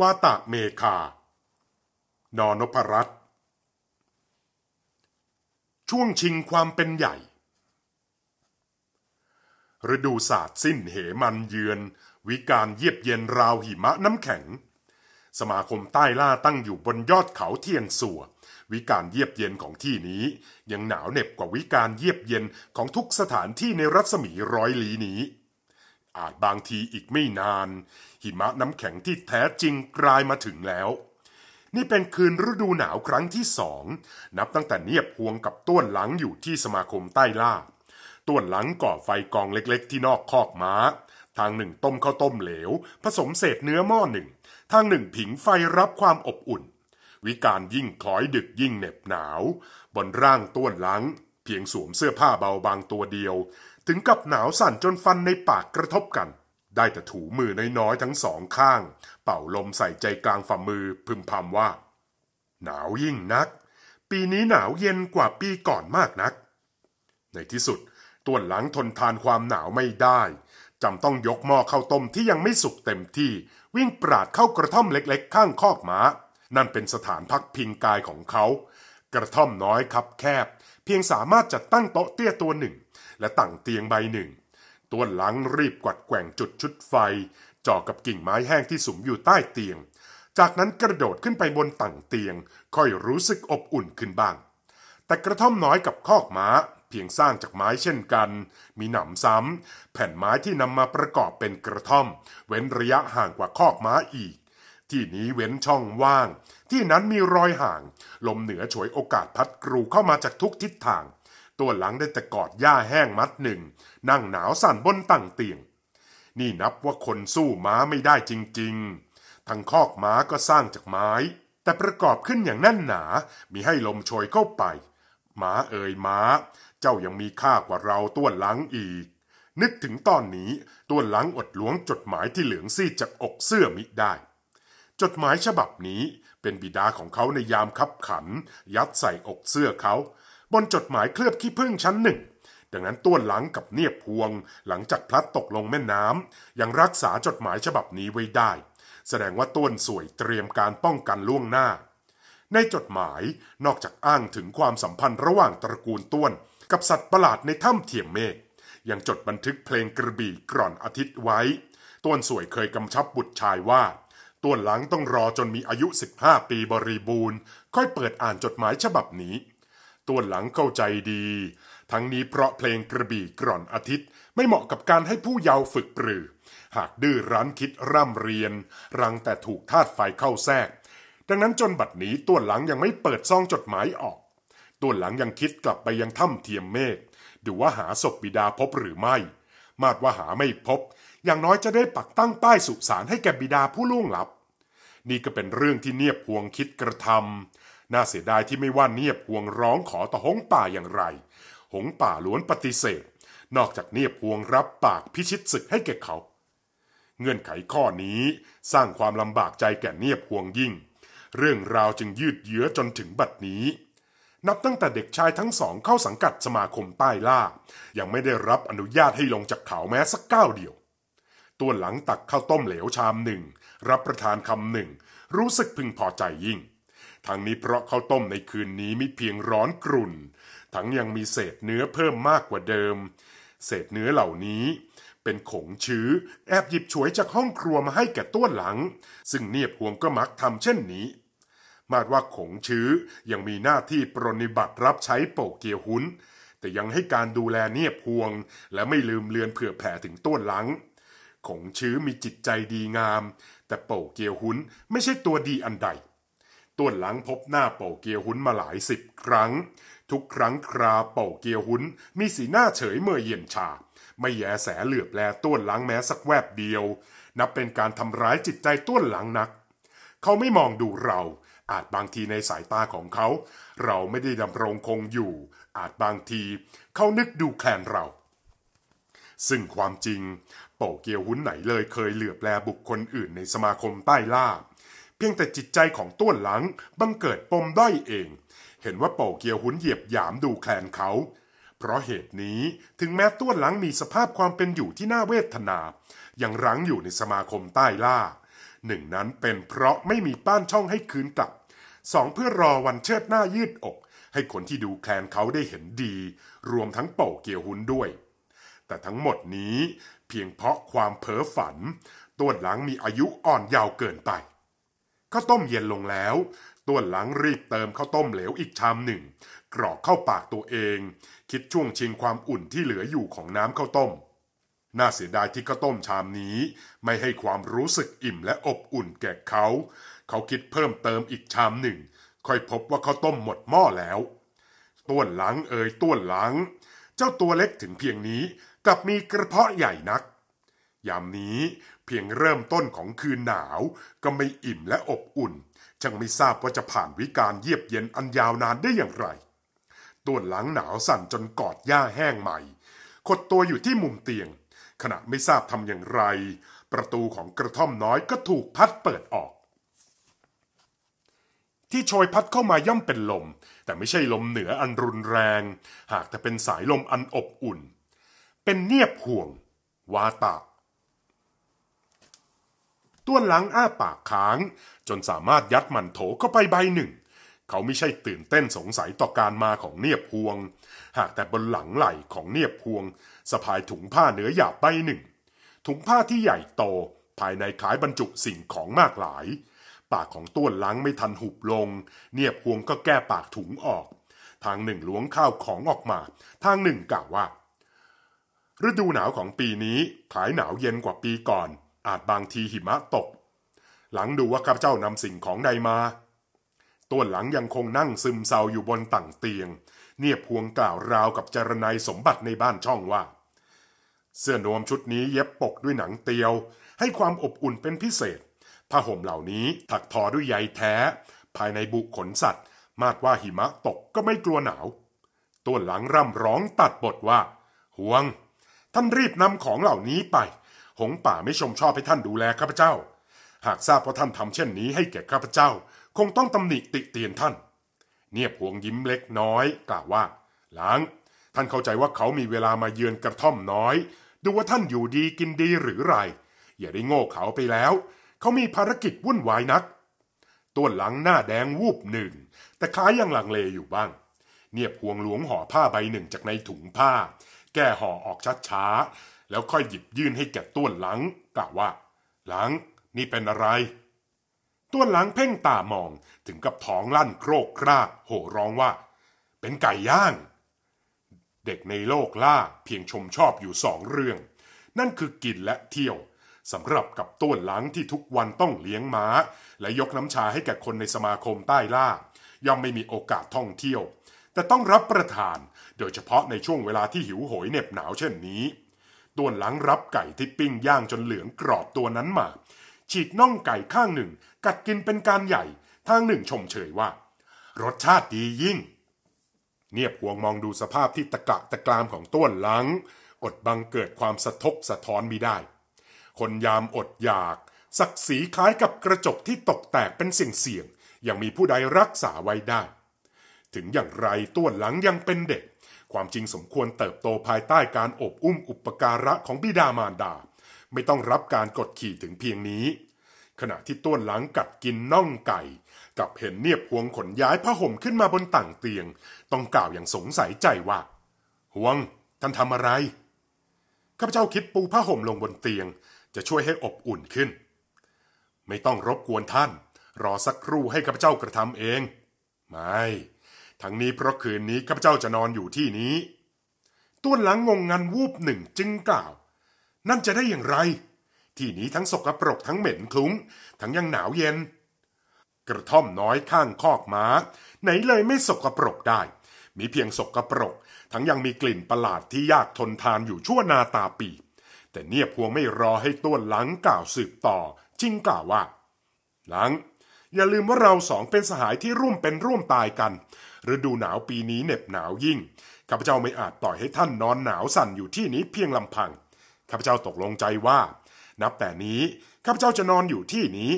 วาตะเมคานอนพรัตช่วงชิงความเป็นใหญ่ ฤดูศาสตร์สิ้นเหมันเยือนวิการเยียบเย็นราวหิมะน้ำแข็ง สมาคมใต้ล่าตั้งอยู่บนยอดเขาเทียนสัว วิการเยียบเย็นของที่นี้ ยังหนาวเหน็บกว่าวิการเยียบเย็นของทุกสถานที่ในรัศมีร้อยลีนี้ อาจบางทีอีกไม่นานหิมะน้ำแข็งที่แท้จริงกลายมาถึงแล้ว นี่เป็นคืนฤดูหนาวครั้งที่สองนับตั้งแต่เนียบพวงกับต้วนหลังอยู่ที่สมาคมใต้ล่าต้วนหลังก่อไฟกองเล็กๆ ที่นอกคอกม้า ทางหนึ่งต้มข้าวต้มเหลวผสมเศษเนื้อหม้อหนึ่ง ทางหนึ่งผิงไฟรับความอบอุ่น วิการยิ่งคล้อยดึกยิ่งเหน็บหนาวบนร่างต้วนหลังเพียงสวมเสื้อผ้าเบาบางตัวเดียว ถึงกับหนาวสั่นจนฟันในปากกระทบกันได้แต่ถูมือน้อยๆทั้งสองข้าง เป่าลมใส่ใจกลางฝ่ามือพึมพำว่า หนาวยิ่งนัก ปีนี้หนาวเย็นกว่าปีก่อนมากนัก ในที่สุดต้วนหลังทนทานความหนาวไม่ได้จำต้องยกหม้อข้าวต้มที่ยังไม่สุกเต็มที่วิ่งปราดเข้ากระท่อมเล็กๆ ข้างคอกมา้านั่นเป็นสถานพักพิงกายของเขา กระท่อมน้อยครับแคบ เพียงสามารถจัดตั้งโต๊ะเตี้ยตัวหนึ่ง และตั้งเตียงใบหนึ่งตัวหลังรีบกวัดแกว่งจุดชุดไฟจ่อกับกิ่งไม้แห้งที่สุมอยู่ใต้เตียง จากนั้นกระโดดขึ้นไปบนตั่งเตียง ค่อยรู้สึกอบอุ่นขึ้นบ้าง แต่กระท่อมน้อยกับคอกม้า เพียงสร้างจากไม้เช่นกัน มีหนำซ้ำแผ่นไม้ที่นำมาประกอบเป็นกระท่อม เว้นระยะห่างกว่าคอกม้าอีก ที่นี้เว้นช่องว่าง ที่นั้นมีรอยห่าง ลมเหนือฉวยโอกาสพัดกรูเข้ามาจากทุกทิศทางตัวหลังได้แต่กอดหญ้าแห้งมัดหนึ่งนั่งหนาวสั่นบนตั้งเตียง นี่นับว่าคนสู้ม้าไม่ได้จริงๆทั้งคอกม้าก็สร้างจากไม้ แต่ประกอบขึ้นอย่างแน่นหนามีให้ลมโชยเข้าไปม้าเอ่ยม้า เจ้ายังมีค่ากว่าเราตัวหลังอีก นึกถึงตอนนี้ตัวหลังอดล้วงจดหมายที่เหลืองซีดจากอกเสื้อมิได้ จดหมายฉบับนี้เป็นบิดาของเขาในยามคับขันยัดใส่อกเสื้อเขาบนจดหมายเคลือบขี้พึ่งชั้นหนึ่งดังนั้นต้วนหลังกับเนียบพวง หลังจากพลัดตกลงแม่น้ำยังรักษาจดหมายฉบับนี้ไว้ได้ แสดงว่าต้วนสวยเตรียมการป้องกันล่วงหน้า ในจดหมายนอกจากอ้างถึงความสัมพันธ์ระหว่างตระกูลต้วน กับสัตว์ประหลาดในถ้ำเทียมเมฆยังจดบันทึกเพลงกระบี่กร่อนอาทิตย์ไว้ต้วนสวยเคยกำชับบุตรชายว่าต้วนหลังต้องรอจนมีอายุ 15 ปีบริบูรณ์ ค่อยเปิดอ่านจดหมายฉบับนี้ตัวหลังเข้าใจดี ทั้งนี้เพราะเพลงกระบี่กร่อนอาทิตย์ ไม่เหมาะกับการให้ผู้เยาว์ฝึกปรือ หากดื้อรั้นคิดร่ำเรียน รังแต่ถูกธาตุไฟเข้าแทรก ดังนั้นจนบัดนี้ตัวหลังยังไม่เปิดซองจดหมายออก ตัวหลังยังคิดกลับไปยังถ้ำเทียมเมฆ ดูว่าหาศพบิดาพบหรือไม่ มาดว่าหาไม่พบ อย่างน้อยจะได้ปักตั้งป้ายสุสานให้แก่บิดาผู้ล่วงลับ นี่ก็เป็นเรื่องที่เนียบพวงคิดกระทำน่าเสียดายที่ไม่ว่าเนียบพวงร้องขอต่อหงป่าอย่างไร หงป่าล้วนปฏิเสธ นอกจากเนียบพวงรับปากพิชิตศึกให้แก่เขา เงื่อนไขข้อนี้สร้างความลำบากใจแก่เนียบพวงยิ่ง เรื่องราวจึงยืดเยื้อจนถึงบัดนี้ นับตั้งแต่เด็กชายทั้งสองเข้าสังกัดสมาคมใต้ล่ายังไม่ได้รับอนุญาตให้ลงจากเขาแม้สักก้าวเดียว ตัวหลังตักข้าวต้มเหลวชามหนึ่ง รับประทานคำหนึ่ง รู้สึกพึงพอใจยิ่งทั้งนี้เพราะข้าวต้มในคืนนี้มิเพียงร้อนกรุ่น ทั้งยังมีเศษเนื้อเพิ่มมากกว่าเดิม เศษเนื้อเหล่านี้ เป็นขงชื้อแอบหยิบฉวยจากห้องครัวมาให้แก่ต้วนหลัง ซึ่งเนียบหวงก็มักทำเช่นนี้ มาดว่าขงชื้อยังมีหน้าที่ปรนิบัติรับใช้โปเกียวหุนแต่ยังให้การดูแลเนียบหวง และไม่ลืมเลือนเผื่อแผ่ถึงต้นหลังของชื้อมีจิตใจดีงาม แต่โปเกียวหุนไม่ใช่ตัวดีอันใดต้วนหลังพบหน้าเป่าเกียวหุนมาหลายสิบครั้ง ทุกครั้งคราเป่าเกียวหุนมีสีหน้าเฉยเมื่อเย็นชาไม่แยแสเหลือบแลต้วนหลังแม้สักแวบเดียว นับเป็นการทำร้ายจิตใจต้วนหลังนัก เขาไม่มองดูเรา อาจบางทีในสายตาของเขา เราไม่ได้ดำรงคงอยู่ อาจบางทีเขานึกดูแคลนเรา ซึ่งความจริง เป่าเกียวหุนไหนเลยเคยเหลือบแลบุคคลอื่นในสมาคมใต้ล่าเพียงแต่จิตใจของต้วนหลังบังเกิดปมด้อยเอง เห็นว่าเป่าเกียวหุนเหยียบหยามดูแคลนเขา เพราะเหตุนี้ถึงแม้ต้วนหลังมีสภาพความเป็นอยู่ที่น่าเวทนา ยังรั้งอยู่ในสมาคมใต้ล่าหนึ่งนั้นเป็นเพราะไม่มีป้านช่องให้คืนกลับ สองเพื่อรอวันเชิดหน้ายืดอกให้คนที่ดูแคลนเขาได้เห็นดี รวมทั้งเป่าเกียวหุนด้วย แต่ทั้งหมดนี้ เพียงเพราะความเพ้อฝันต้วนหลังมีอายุอ่อนยาวเกินไปข้าวต้มเย็นลงแล้วต้วนหลังรีบเติมข้าวต้มเหลวอีกชามหนึ่ง กรอกเข้าปากตัวเอง คิดช่วงชิงความอุ่นที่เหลืออยู่ของน้ำข้าวต้มน่าเสียดายที่ข้าวต้มชามนี้ไม่ให้ความรู้สึกอิ่มและอบอุ่นแก่เขา เขาคิดเพิ่มเติมอีกชามหนึ่ง ค่อยพบว่าข้าวต้มหมดหม้อแล้วต้วนหลังเอ่ยต้วนหลัง เจ้าตัวเล็กถึงเพียงนี้กลับมีกระเพาะใหญ่นัก ยามนี้เพียงเริ่มต้นของคืนหนาวก็ไม่อิ่มและอบอุ่นช่างไม่ทราบว่าจะผ่านวิกาลเยียบเย็นอันยาวนานได้อย่างไรต้วนหลังหนาวสั่นจนกอดหญ้าแห้งใหม่ ขดตัวอยู่ที่มุมเตียง ขณะไม่ทราบทำอย่างไร ประตูของกระท่อมน้อยก็ถูกพัดเปิดออก ที่โชยพัดเข้ามาย่อมเป็นลม แต่ไม่ใช่ลมเหนืออันรุนแรง หากแต่เป็นสายลมอันอบอุ่น เป็นเนียบห่วง วาตาต้วนหลังอ้าปากค้าง จนสามารถยัดมันโถเข้าไปใบหนึ่ง เขาไม่ใช่ตื่นเต้นสงสัยต่อการมาของเนียบพวง หากแต่บนหลังไหล่ของเนียบพวงสะพายถุงผ้าเนื้อหยาบใบหนึ่ง ถุงผ้าที่ใหญ่โตภายในขายบรรจุสิ่งของมากหลาย ปากของต้วนลังไม่ทันหุบลง เนียบพวงก็แก้ปากถุงออก ทางหนึ่งล้วงข้าวของออกมา ทางหนึ่งกล่าวว่า ฤดูหนาวของปีนี้ขายหนาวเย็นกว่าปีก่อนอาจบางทีหิมะตก หลังดูว่าข้าพเจ้านำสิ่งของใดมา ต้วนหลังยังคงนั่งซึมเศร้าอยู่บนต่างเตียง เนียบพวงกล่าวราวกับจรนัยสมบัติในบ้านช่องว่า เสื้อนวมชุดนี้เย็บปกด้วยหนังเตียว ให้ความอบอุ่นเป็นพิเศษ ผ้าห่มเหล่านี้ถักทอด้วยใยแท้ ภายในบุขนสัตว์ มากว่าหิมะตกก็ไม่กลัวหนาว ต้วนหลังร่ำร้องตัดบทว่าห่วง ท่านรีบนำของเหล่านี้ไปหงป่าไม่ชมชอบให้ท่านดูแล ข้าพเจ้า หากทราบว่าท่านทำเช่นนี้ให้แก่ข้าพเจ้า คงต้องตำหนิติเตียนท่าน เนียบวงยิ้มเล็กน้อยกล่าวว่า หลังท่านเข้าใจว่าเขามีเวลามาเยือนกระท่อมน้อย ดูว่าท่านอยู่ดีกินดีหรือไรอย่าได้โง่เขาไปแล้ว เขามีภารกิจวุ่นวายนัก ต้วนหลังหน้าแดงวูบหนึ่ง แต่ค้ายยังลังเลอยู่บ้าง เนียบพวงหลวงห่อผ้าใบหนึ่งจากในถุงผ้า แก้ห่อออกช้าๆแล้วค่อยหยิบยื่นให้แก่ต้วนหลังกล่าวว่า หลัง นี่เป็นอะไร ต้วนหลังเพ่งตามองถึงกับท้องลั่นโครกคราโห่ร้องว่า เป็นไก่ย่าง เด็กในโลกล่าเพียงชมชอบอยู่สองเรื่อง นั่นคือกินและเที่ยว สำหรับกับต้วนหลังที่ทุกวันต้องเลี้ยงม้า และยกน้ำชาให้แก่คนในสมาคมใต้ล่าย่อมไม่มีโอกาสท่องเที่ยว แต่ต้องรับประทาน โดยเฉพาะในช่วงเวลาที่หิวโหยเหน็บหนาวเช่นนี้ต้วนหลังรับไก่ที่ปิ้งย่างจนเหลืองกรอบตัวนั้นมา ฉีกน่องไก่ข้างหนึ่ง กัดกินเป็นการใหญ่ทางหนึ่งชมเชยว่า รสชาติดียิ่ง เนียบห่วงมองดูสภาพที่ตะกะตะกรามของต้วนหลัง อดบังเกิดความสะทกสะท้อนมิได้ คนยามอดอยากศักดิ์ศรีคล้ายกับกระจกที่ตกแตกเป็นเสี่ยงเสี่ยง ยังมีผู้ใดรักษาไว้ได้ ถึงอย่างไรต้วนหลังยังเป็นเด็กความจริงสมควรเติบโตภายใต้การอบอุ้มอุปการะของบิดามารดา ไม่ต้องรับการกดขี่ถึงเพียงนี้ ขณะที่ต้วนหลังกัดกินน่องไก่กับเห็นเนียบหวงขนย้ายผ้าห่มขึ้นมาบนต่างเตียง ต้องกล่าวอย่างสงสัยใจว่าหวง ท่านทำอะไรข้าพเจ้าคิดปูผ้าห่มลงบนเตียง จะช่วยให้อบอุ่นขึ้น ไม่ต้องรบกวนท่าน รอสักครู่ให้ข้าพเจ้ากระทำเองไม่ทั้งนี้เพราะคืนนี้ข้าพเจ้าจะนอนอยู่ที่นี้ ต้วนหลังงงงันวูบหนึ่งจึงกล่าว นั่นจะได้อย่างไร ที่นี้ทั้งสกรปรกทั้งเหม็นคลุ้ง ทั้งยังหนาวเย็น กระท่อมน้อยข้างคอกมา้า ไหนเลยไม่สกรปรกได้ มีเพียงสกรปรก ทั้งยังมีกลิ่นประหลาดที่ยากทนทานอยู่ชั่วนาตาปี แต่เนียบพวงไม่รอให้ต้วนหลังกล่าวสืบต่อจึงกล่าวว่า หลัง อย่าลืมว่าเราสองเป็นสหายที่ร่วมเป็นร่วมตายกันฤดูหนาวปีนี้เหน็บหนาวยิ่ง ข้าพเจ้าไม่อาจปล่อยให้ท่านนอนหนาวสั่นอยู่ที่นี้เพียงลำพัง ข้าพเจ้าตกลงใจว่า นับแต่นี้ข้าพเจ้าจะนอนอยู่ที่นี้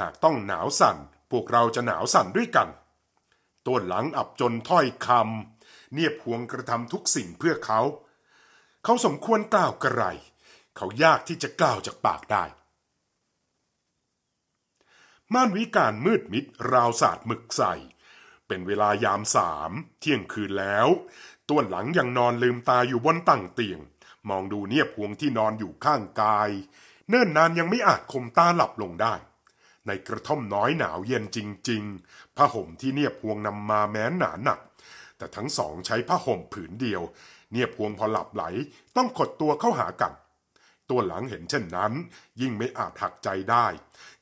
หากต้องหนาวสั่นพวกเราจะหนาวสั่นด้วยกันต้นหลังอับจนถ้อยคำเนียบหวงกระทำทุกสิ่งเพื่อเขา เขาสมควรกล่าวกระไร เขายากที่จะกล่าวจากปากได้ ม่านวิการมืดมิดราวศาสตร์หมึกใสเป็นเวลายามสามเที่ยงคืนแล้วต้วนหลังยังนอนลืมตาอยู่บนตั้งเตียง มองดูเนียบพวงที่นอนอยู่ข้างกาย เนิ่นนานยังไม่อาจคมตาหลับลงได้ ในกระท่อมน้อยหนาวเย็นจริงๆผ้าห่มที่เนียบพวงนำมาแม้นหนาหนัก แต่ทั้งสองใช้ผ้าห่มผืนเดียว เนียบพวงพอหลับไหล ต้องขดตัวเข้าหากัน ตัวหลังเห็นเช่นนั้น ยิ่งไม่อาจหักใจได้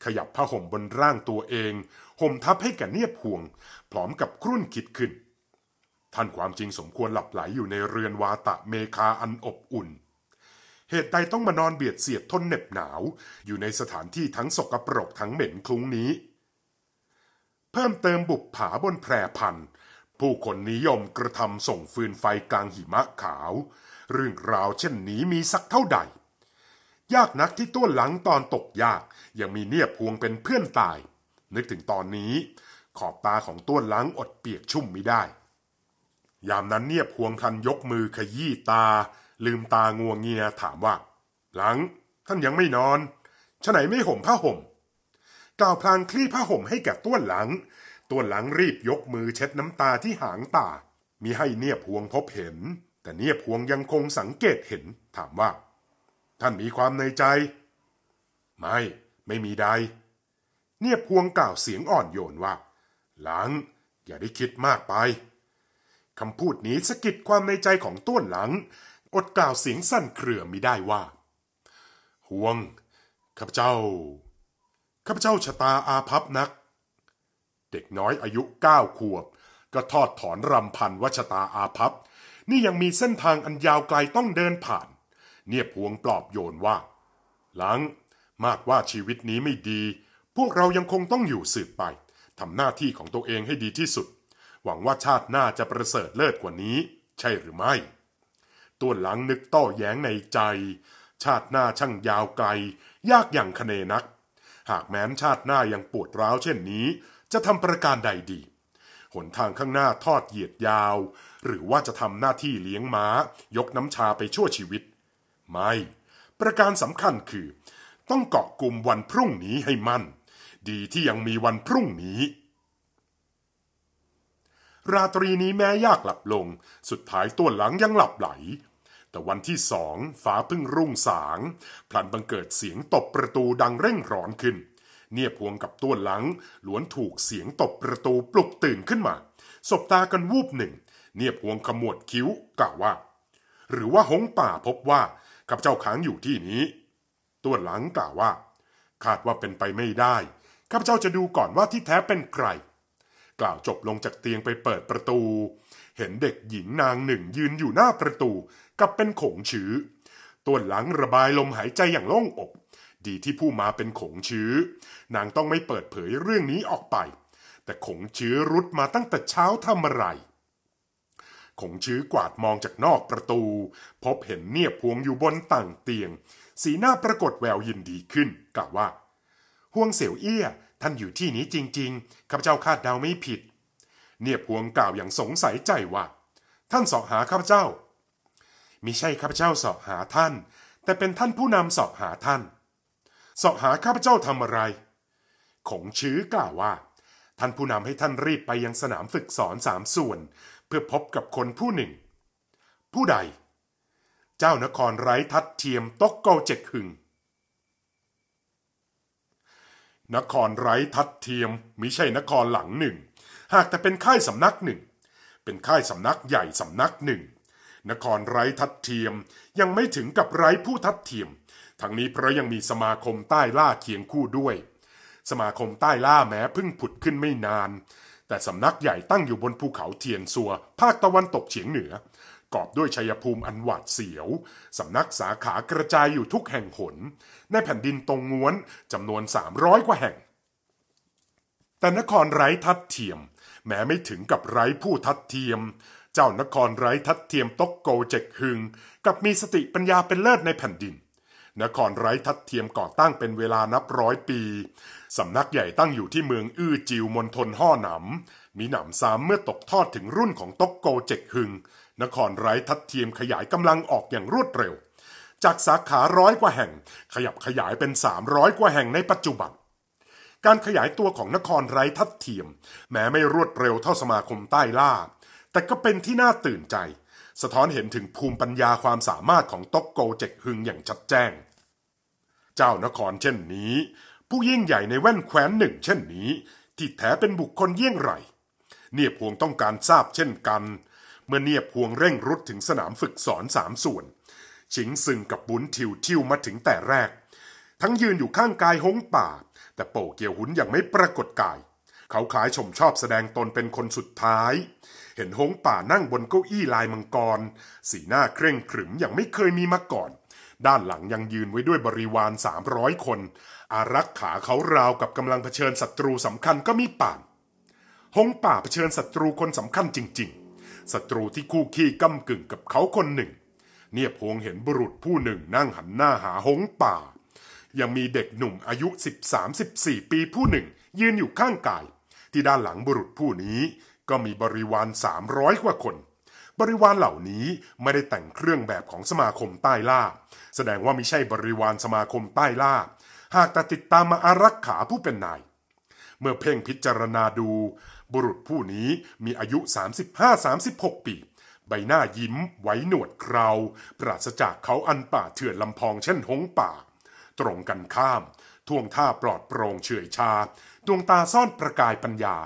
ขยับผ้าห่มบนร่างตัวเองห่มทับให้กับเนียบห่วง พร้อมกับครุ่นคิดขึ้น ท่านความจริงสมควรหลับไหลอยู่ในเรือนวาตะเมคาอันอบอุ่น เหตุใดต้องมานอนเบียดเสียดทนเหน็บหนาวอยู่ในสถานที่ทั้งสกปรกทั้งเหม็นคลุ้งนี้ เพิ่มเติมบุบผาบนแพรพันผู้คนนิยมกระทำส่งฟืนไฟกลางหิมะขาว เรื่องราวเช่นนี้มีสักเท่าใด ยากนักที่ต้วนหลังตอนตกยากยังมีเนียบพวงเป็นเพื่อนตายนึกถึงตอนนี้ขอบตาของต้วนล้างอดเปียกชุ่มไม่ได้ ยามนั้นเนียบพวงพันยกมือขยี้ตา ลืมตางวงเงียถามว่า หลัง ท่านยังไม่นอนฉะไหนไม่ห่มผ้าห่มกล่าวพลางคลี่ผ้าห่มให้แก่ต้วนหลังต้วนหลังรีบยกมือเช็ดน้ำตาที่หางตา มีให้เนียบพวงพบเห็น แต่เนียบพวงยังคงสังเกตเห็น ถามว่า ท่านมีความในใจไม่ไม่มีใดเนียบพวงกล่าวเสียงอ่อนโยนว่าหลัง อย่าได้คิดมากไปคำพูดนี้สะกิดความในใจของต้วนหลังอดกล่าวเสียงสั่นเครือมิได้ว่าห่วงข้าพเจ้าข้าพเจ้าชะตาอาภัพนัก เด็กน้อยอายุเก้าขวบ ก็ทอดถอนรำพันว่าชะตาอาภัพ นี่ยังมีเส้นทางอันยาวไกลต้องเดินผ่าน เนียบพวงปลอบโยนว่าหลังมากว่าชีวิตนี้ไม่ดีพวกเรายังคงต้องอยู่สืบไปทำหน้าที่ของตัวเองให้ดีที่สุด หวังว่าชาติหน้าจะประเสริฐเลิศกว่านี้ ใช่หรือไม่ ตัวหลังนึกต้อแย้งในใจ ชาติหน้าช่างยาวไกลยากอย่างคเนนัก หากแม้นชาติหน้ายังปวดร้าวเช่นนี้ จะทำประการใดดี หนทางข้างหน้าทอดเหยียดยาว หรือว่าจะทำหน้าที่เลี้ยงม้ายกน้ำชาไปชั่วชีวิต ไม่ ประการสำคัญคือ ต้องเกาะกลุ่มวันพรุ่งนี้ให้มั่นดีที่ยังมีวันพรุ่งนี้ ราตรีนี้แม้ยากหลับลง สุดท้ายตัวหลังยังหลับไหล แต่วันที่สองฟ้าพึ่งรุ่งสางพลันบังเกิดเสียงตบประตูดังเร่งร้อนขึ้น เนี่ยพวงกับตัวหลังล้วนถูกเสียงตบประตูปลุกตื่นขึ้นมา สบตากันวูบหนึ่ง เนี่ยพวงขมวดคิ้วกล่าวว่า หรือว่าหงป่าพบว่ากับเจ้าขังอยู่ที่นี้ ตัวหลังกล่าวว่าคาดว่าเป็นไปไม่ได้ข้าพเจ้าจะดูก่อนว่าที่แท้เป็นใคร กล่าวจบลงจากเตียงไปเปิดประตู เห็นเด็กหญิงนางหนึ่งยืนอยู่หน้าประตูกับเป็นขงชื้อ ตัวหลังระบายลมหายใจอย่างโล่งอก ดีที่ผู้มาเป็นขงชื้อ นางต้องไม่เปิดเผยเรื่องนี้ออกไป แต่ขงชื้อรุดมาตั้งแต่เช้าทำอะไร ขงชื้อกวาดมองจากนอกประตู พบเห็นเนียบพวงอยู่บนต่างเตียง สีหน้าปรากฏแววยินดีขึ้นกล่าวว่า่วงเสี่ยวเอี้ย ท่านอยู่ที่นี้จริงๆ ข้าพเจ้าคาดเดาไม่ผิด เนียบหวงกล่าวอย่างสงสัยใจว่าท่านสอบหาข้าพเจ้า มิใช่ข้าพเจ้าสอบหาท่าน แต่เป็นท่านผู้นำสอบหาท่าน สอบหาข้าพเจ้าทำอะไรของชื้อกล่าวว่า ท่านผู้นำให้ท่านรีบไปยังสนามฝึกสอนสามส่วน เพื่อพบกับคนผู้หนึ่ง ผู้ใด เจ้านครไร้ทัดเทียมต๊กเกาเจ็ดหึงนครไร้ทัดเทียมมิใช่นครหลังหนึ่ง หากแต่เป็นค่ายสำนักหนึ่ง เป็นค่ายสำนักใหญ่สำนักหนึ่ง นครไร้ทัดเทียมยังไม่ถึงกับไร้ผู้ทัดเทียม ทั้งนี้เพราะยังมีสมาคมใต้ล่าเคียงคู่ด้วย สมาคมใต้ล่าแม้เพิ่งผุดขึ้นไม่นาน แต่สำนักใหญ่ตั้งอยู่บนภูเขาเทียนซัวภาคตะวันตกเฉียงเหนือกอบด้วยชัยภูมิอันหวาดเสียว สำนักสาขากระจายอยู่ทุกแห่งหนในแผ่นดินตรงง้วนจำนวน300กว่าแห่ง แต่นครไร้ทัดเทียม แม้ไม่ถึงกับไร้ผู้ทัดเทียม เจ้านครไร้ทัดเทียมตกโกเจกฮึง กับมีสติปัญญาเป็นเลิศในแผ่นดิน นครไร้ทัดเทียมก่อตั้งเป็นเวลานับร้อยปี สำนักใหญ่ตั้งอยู่ที่เมืองอื้อจิวมณฑลห่อหนำมีหนำซ้ำเมื่อตกทอดถึงรุ่นของตกโกเจกฮึงนครไร้ทัดเทียมขยายกำลังออกอย่างรวดเร็ว จากสาขาร้อยกว่าแห่งขยับขยายเป็น 300กว่าแห่งในปัจจุบัน การขยายตัวของนครไร้ทัดเทียมแม้ไม่รวดเร็วเท่าสมาคมใต้ล่าแต่ก็เป็นที่น่าตื่นใจ สะท้อนเห็นถึงภูมิปัญญาความสามารถของตอกโก เจกฮึงอย่างชัดแจ้ง เจ้านครเช่นนี้ ผู้ยิ่งใหญ่ในแว่นแคว้นหนึ่ง เช่นนี้ ที่แท้เป็นบุคคลเยี่ยงไรเนี่ยพวงต้องการทราบเช่นกันเมื่อเนียบพวงเร่งรุดถึงสนามฝึกสอนสามส่วนชิงซึ่งกับบุญทิวทิวมาถึงแต่แรก ทั้งยืนอยู่ข้างกายหงป่า แต่โปเกียวหุนยังไม่ปรากฏกาย เขาคล้ายชมชอบแสดงตนเป็นคนสุดท้าย เห็นหงป่านั่งบนเก้าอี้ลายมังกร สีหน้าเคร่งขรึมอย่างไม่เคยมีมาก่อน ด้านหลังยังยืนไว้ด้วยบริวารสามร้อยคน อารักขาเขาราวกับกำลังเผชิญศัตรูสำคัญก็มีป่านหงป่าเผชิญศัตรูคนสำคัญจริง ๆศัตรูที่คู่ขี้ก้มกึ่งกับเขาคนหนึ่ง เนี่ยพพงเห็นบุรุษผู้หนึ่งนั่งหันหน้าหาหงป่า ยังมีเด็กหนุ่มอายุ13-14ปีผู้หนึ่ง ยืนอยู่ข้างกาย ที่ด้านหลังบุรุษผู้นี้ก็มีบริวาร300กว่าคน บริวารเหล่านี้ไม่ได้แต่งเครื่องแบบของสมาคมใต้ล่าแสดงว่าไม่ใช่บริวารสมาคมใต้ล่าหากแต่ติดตามมาอารักขาผู้เป็นนายเมื่อเพ่งพิจารณาดูบุรุษผู้นี้มีอายุ 35-36 ปี ใบหน้ายิ้ม ไว้หนวดเคราปราศจากเขาอันป่าเถื่อนลำพองเช่นหงป่า ตรงกันข้าม ท่วงท่าปลอดโปร่งเฉยชาดวงตาซ่อนประกายปัญญา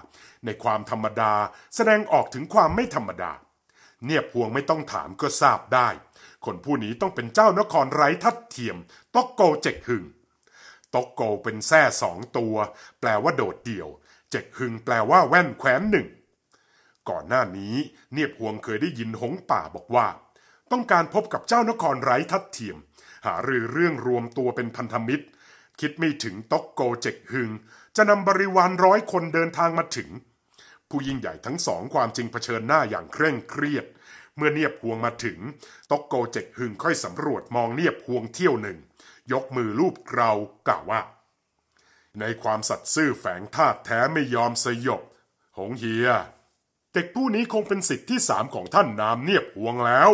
ในความธรรมดาแสดงออกถึงความไม่ธรรมดา เนียบพวงไม่ต้องถามก็ทราบได้ คนผู้นี้ต้องเป็นเจ้านครไร้ทัดเทียมตอกโกเจ็กหึงตอกโกเป็นแท่สองตัว แปลว่าโดดเดี่ยวเจกฮึงแปลว่าแว่นแขวนหนึ่ง ก่อนหน้านี้เนียบหวงเคยได้ยินหงป่าบอกว่า ต้องการพบกับเจ้านครไร้ทัดเทียม หารือเรื่องรวมตัวเป็นพันธมิตร คิดไม่ถึงต๊อกโกเจกฮึงจะนำบริวารร้อยคนเดินทางมาถึง ผู้ยิ่งใหญ่ทั้งสองความจริงเผชิญหน้าอย่างเคร่งเครียด เมื่อเนียบหวงมาถึงต๊อกโกเจกฮึงค่อยสำรวจมองเนียบหวงเที่ยวหนึ่ง ยกมือรูปเกากล่าวว่าในความสัตย์ซื่อแฝงทาตแท้ไม่ยอมสยบ หงเฮีย เด็กผู้นี้คงเป็นสิทธิ์ที่สามของท่าน นามเนียบหวงแล้ว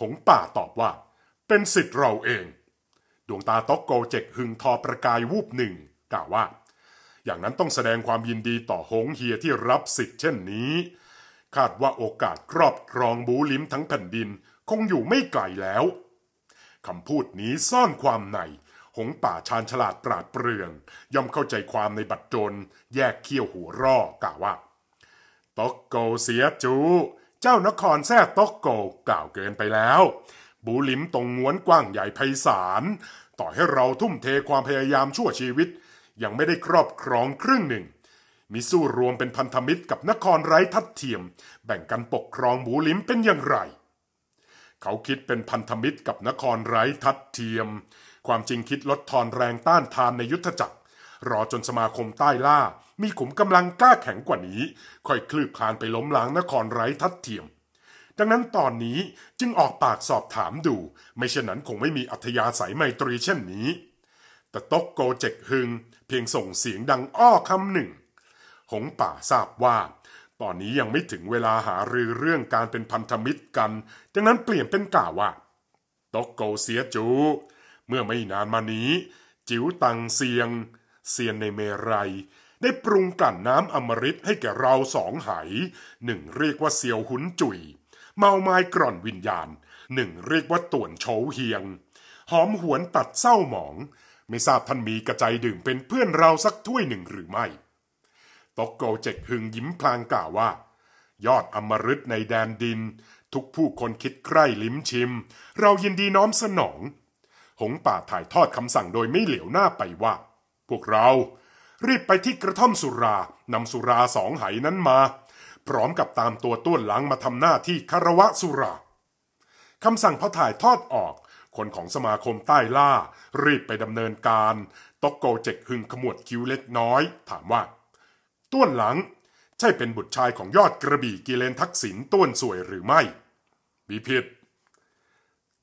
หงป่าตอบว่า เป็นสิทธิ์เราเอง ดวงตาต๊อกโกเจกหึงทอประกาย วูบหนึ่ง กล่าวว่า อย่างนั้นต้องแสดงความยินดีต่อหงเฮียที่รับสิทธิ์เช่นนี้ คาดว่าโอกาสครอบครองบูลิมทั้งแผ่นดินคงอยู่ไม่ไกลแล้วคำพูดนี้ซ่อนความในหงป่าชาญฉลาดปราดเปรื่อง ย่อมเข้าใจความในบัตรจนแยกเขี้ยวหัวร่อกล่าวว่าตกโกเสียจูเจ้านครแท้ตกโกกล่าวเกินไปแล้ว บูลิมตรงงวนกว้างใหญ่ไพศาล ต่อให้เราทุ่มเทความพยายามชั่วชีวิต ยังไม่ได้ครอบครองครึ่งหนึ่ง มิสู้รวมเป็นพันธมิตรกับนครไร้ทัดเทียม แบ่งกันปกครองบูลิมเป็นอย่างไรเขาคิดเป็นพันธมิตรกับนครไร้ทัดเทียมความจริงคิดลดทอนแรงต้านทานในยุทธจักร รอจนสมาคมใต้ล่า มีขุมกำลังกล้าแข็งกว่านี้ ค่อยคลืบคลานไปล้มล้างนครไร้ทัดเทียม ดังนั้นตอนนี้จึงออกปากสอบถามดู ไม่เช่นนั้นคงไม่มีอัธยาศัยไมตรีเช่นนี้ แต่ตกโกเจกฮึง เพียงส่งเสียงดังอ้อคำหนึ่ง หงป่าทราบว่า ตอนนี้ยังไม่ถึงเวลาหารือเรื่องการเป็นพันธมิตรกันดังนั้นเปลี่ยนเป็นกล่าวว่า ตกโกเสียจูเมื่อไม่นานมานี้ จิ๋วตังเซียงเซียนในเมรัยได้ปรุงกลั่นน้ำอมฤตให้แก่เราสองไหหนึ่งเรียกว่าเซียวหุนจุย เมาไม้กร่อนวิญญาณหนึ่งเรียกว่าต่วนโฉเฮียงหอมหวนตัดเศร้าหมอง ไม่ทราบท่านมีกระใจดื่มเป็นเพื่อนเราสักถ้วยหนึ่งหรือไม่ตกโกเจกหึงยิ้มพลางกล่าวว่า ยอดอมฤตในแดนดิน ทุกผู้คนคิดใกล้ลิ้มชิม เรายินดีน้อมสนองหงป่าถ่ายทอดคำสั่งโดยไม่เหลียวหน้าไปว่า พวกเรา รีบไปที่กระท่อมสุรานำสุราสองไหนั้นมา พร้อมกับตามตัวต้วนหลังมาทำหน้าที่คารวะสุราคำสั่งพอถ่ายทอดออก คนของสมาคมใต้ล่ารีบไปดำเนินการตกโกเจกหึงขมวดคิ้วเล็กน้อย ถามว่า ต้วนหลัง ใช่เป็นบุตรชายของยอดกระบี่กิเลนทักษิณต้วนสวยหรือไม่มีผิด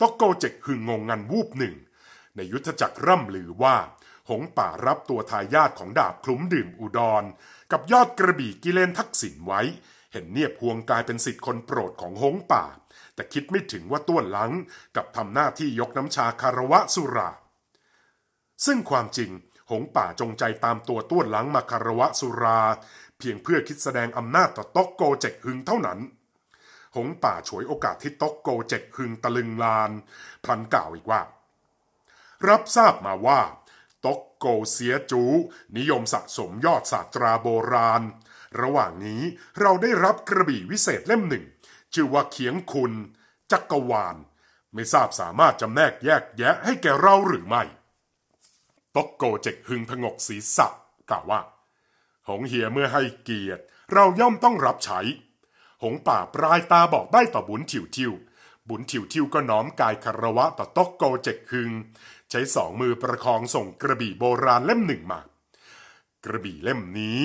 ตกโกเจกหึงงงงันวูบหนึ่งในยุทธจักรร่ำลือว่า หงป่ารับตัวทายาทของดาบคลุ้มดื่มอุดร กับยอดกระบี่กิเลนทักษิณไว้ เห็นเนียบพวงกลายเป็นสิทธิ์คนโปรดของหงป่า แต่คิดไม่ถึงว่าต้วนหลังกับทำหน้าที่ยกน้ำชาคารวะสุรา ซึ่งความจริงหงป่าจงใจตามตัวต้วนหลังมาคารวะสุรา เพียงเพื่อคิดแสดงอำนาจต่อต๊อกโกเจกฮึงเท่านั้น หงป่าฉวยโอกาสที่ต๊อกโกเจกฮึงตะลึงลานพลันกล่าวอีกว่ารับทราบมาว่า ตกโกเสียจู นิยมสะสมยอดศาสตราโบราณ ระหว่างนี้เราได้รับกระบี่วิเศษเล่มหนึ่งชื่อว่าเขียงคุณ จักรวาลไม่ทราบสามารถจำแนกแยกแยะให้แก่เราหรือไม่ ตกโกเจกหึงพงกศีรษะกล่าวว่า หงเฮียเมื่อให้เกียรติ เราย่อมต้องรับใช้ หงป่าปลายตาบอกใบ้ต่อบุญทิวทิวบุญทิวทิวก็น้อมกายคารวะต่อตกโกเจกหึงใช้สองมือประคองส่งกระบี่โบราณเล่มหนึ่งมา กระบี่เล่มนี้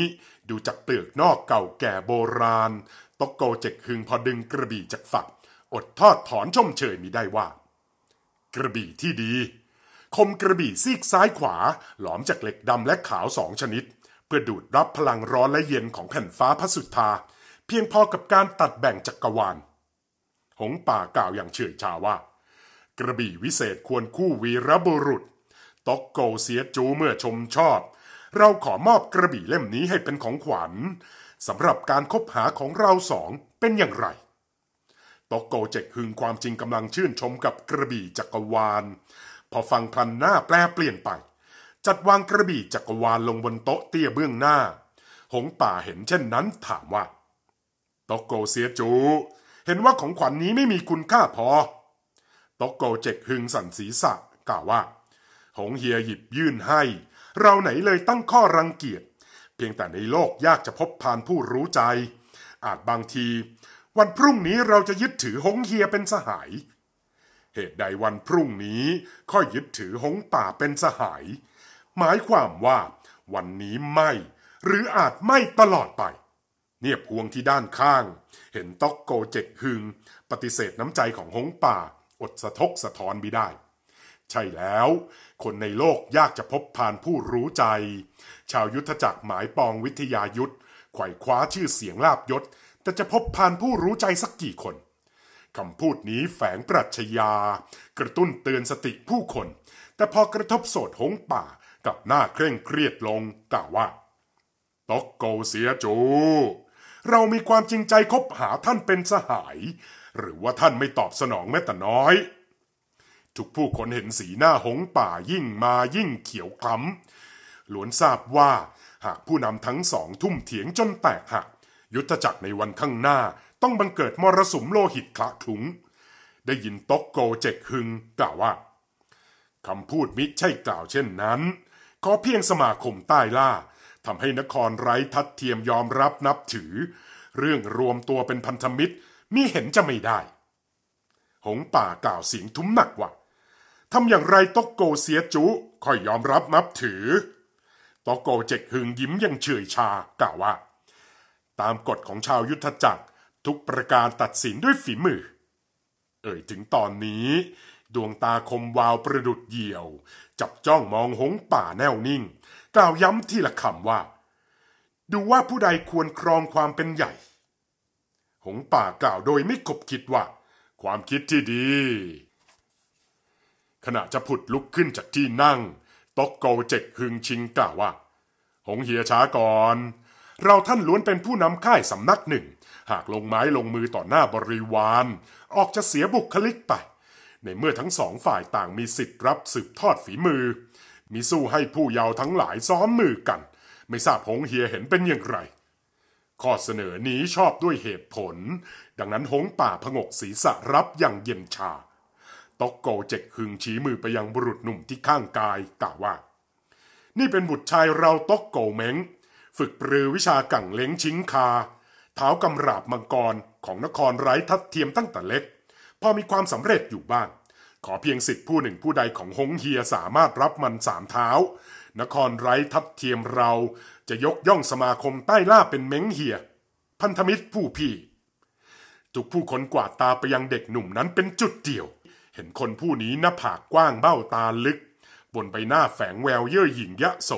ดูจากเปลือกนอกเก่าแก่โบราณตกโกเจกหึงพอดึงกระบี่จากฝัก อดทอดถอนชมเชยมิได้ว่า กระบี่ที่ดี คมกระบี่ซีกซ้ายขวา หลอมจากเหล็กดำและขาวสองชนิด เพื่อดูดรับพลังร้อนและเย็นของแผ่นฟ้าพระสุทธา เพียงพอกับการตัดแบ่งจักกรวาล หงป่ากล่าวอย่างเฉยชาว่ากระบี่วิเศษควรคู่วีรบุรุษตอกโกเสียจูเมื่อชมชอบ เราขอมอบกระบี่เล่มนี้ให้เป็นของขวัญสำหรับการคบหาของเราสองเป็นอย่างไรตอกโกเจกหึงความจริงกำลังชื่นชมกับกระบี่จักรวาลพอฟังพลันหน้าแปลเปลี่ยนไป จัดวางกระบี่จักรวาลลงบนโต๊ะเตี้ยเบื้องหน้า หงป่าเห็นเช่นนั้นถามว่าตอกโกเสียจู เห็นว่าของขวัญนนี้ไม่มีคุณค่าพอตกโกเจกฮึงสันศีษะ กล่าวว่า หงเฮียหยิบยื่นให้ เราไหนเลยตั้งข้อรังเกียจ เพียงแต่ในโลกยากจะพบพานผู้รู้ใจ อาจบางที วันพรุ่งนี้เราจะยึดถือหงเฮียเป็นสหาย เหตุใดวันพรุ่งนี้ค่อยยึดถือหงป่าเป็นสหาย หมายความว่าวันนี้ไม่หรืออาจไม่ตลอดไป เนียบพวงที่ด้านข้าง เห็นต๊อกโกเจกฮึงปฏิเสธน้ำใจของหงป่าอดสะทกสะท้อนไม่ได้ ใช่แล้ว คนในโลกยากจะพบผ่านผู้รู้ใจ ชาวยุทธจักรหมายปองวิทยายุทธ ไขว่คว้าชื่อเสียงลาบยศแต่จะพบผ่านผู้รู้ใจสักกี่คน คำพูดนี้แฝงปรัชญากระตุ้นเตือนสติผู้คน แต่พอกระทบโสดหงป่ากับหน้าเคร่งเครียดลงกล่าวว่าตกโกเสียจู เรามีความจริงใจคบหาท่านเป็นสหายหรือว่าท่านไม่ตอบสนองแม้แต่น้อย ทุกผู้คนเห็นสีหน้าหงป่ายิ่งมายิ่งเขียวคล้ำล้วนทราบว่าหากผู้นำทั้งสองทุ่มเถียงจนแตกหัก ยุทธจักรในวันข้างหน้าต้องบังเกิดมรสุมโลหิตคละถุง ได้ยินต๊กโกเจกฮึงกล่าวว่าคำพูดมิใช่กล่าวเช่นนั้น ขอเพียงสมาคมใต้ล่าทำให้นครไร้ทัดเทียมยอมรับนับถือ เรื่องรวมตัวเป็นพันธมิตรนี่เห็นจะไม่ได้ หงป่ากล่าวเสียงทุ้มหนักว่าทำอย่างไรตกโกเสียจุค่อยยอมรับนับถือ ตกโกเจกหึงยิ้มยังเฉยชากล่าวว่า ตามกฎของชาวยุทธจักรทุกประการตัดสินด้วยฝีมือ เอ่ยถึงตอนนี้ ดวงตาคมวาวประดุดเหี่ยว จับจ้องมองหงป่าแน่วนิ่งกล่าวย้ำที่ละคำว่า ดูว่าผู้ใดควรครองความเป็นใหญ่หงป่ากล่าวโดยไม่ขบคิดว่า ความคิดที่ดี ขณะจะผุดลุกขึ้นจากที่นั่ง ตกโกเจกหึงชิงกล่าวว่า หงเฮียช้าก่อน เราท่านล้วนเป็นผู้นำค่ายสำนักหนึ่ง หากลงไม้ลงมือต่อหน้าบริวาร ออกจะเสียบุคลิกไป ในเมื่อทั้งสองฝ่ายต่างมีสิทธิ์รับสืบทอดฝีมือ มีสู้ให้ผู้เยาว์ทั้งหลายซ้อมมือกัน ไม่ทราบหงเฮียเห็นเป็นอย่างไรข้อเสนอนี้ชอบด้วยเหตุผล ดังนั้นหงป่าผงกศีรษะรับอย่างเย็นชาต็อกโกเจกหึงชี้มือไปยังบุรุษหนุ่มที่ข้างกายกล่าวว่า นี่เป็นบุตรชายเราต็อกโกเม้งฝึกปรือวิชากั่งเล้งชิงคา เท้ากำราบมังกรของนครไร้ทัดเทียมตั้งแต่เล็ก พอมีความสำเร็จอยู่บ้าง ขอเพียงสิทธิผู้หนึ่งผู้ใดของหงเฮียสามารถรับมันสามเท้านครไร้ทัพเทียมเราจะยกย่องสมาคมใต้ล่าเป็นเม้งเฮียพันธมิตรผู้พี่ทุกผู้คนกวาดตาไปยังเด็กหนุ่มนั้นเป็นจุดเดียว เห็นคนผู้นี้หน้าผากกว้างเบ้าตาลึก บนใบหน้าแฝงแววเย่อหยิ่งยะโส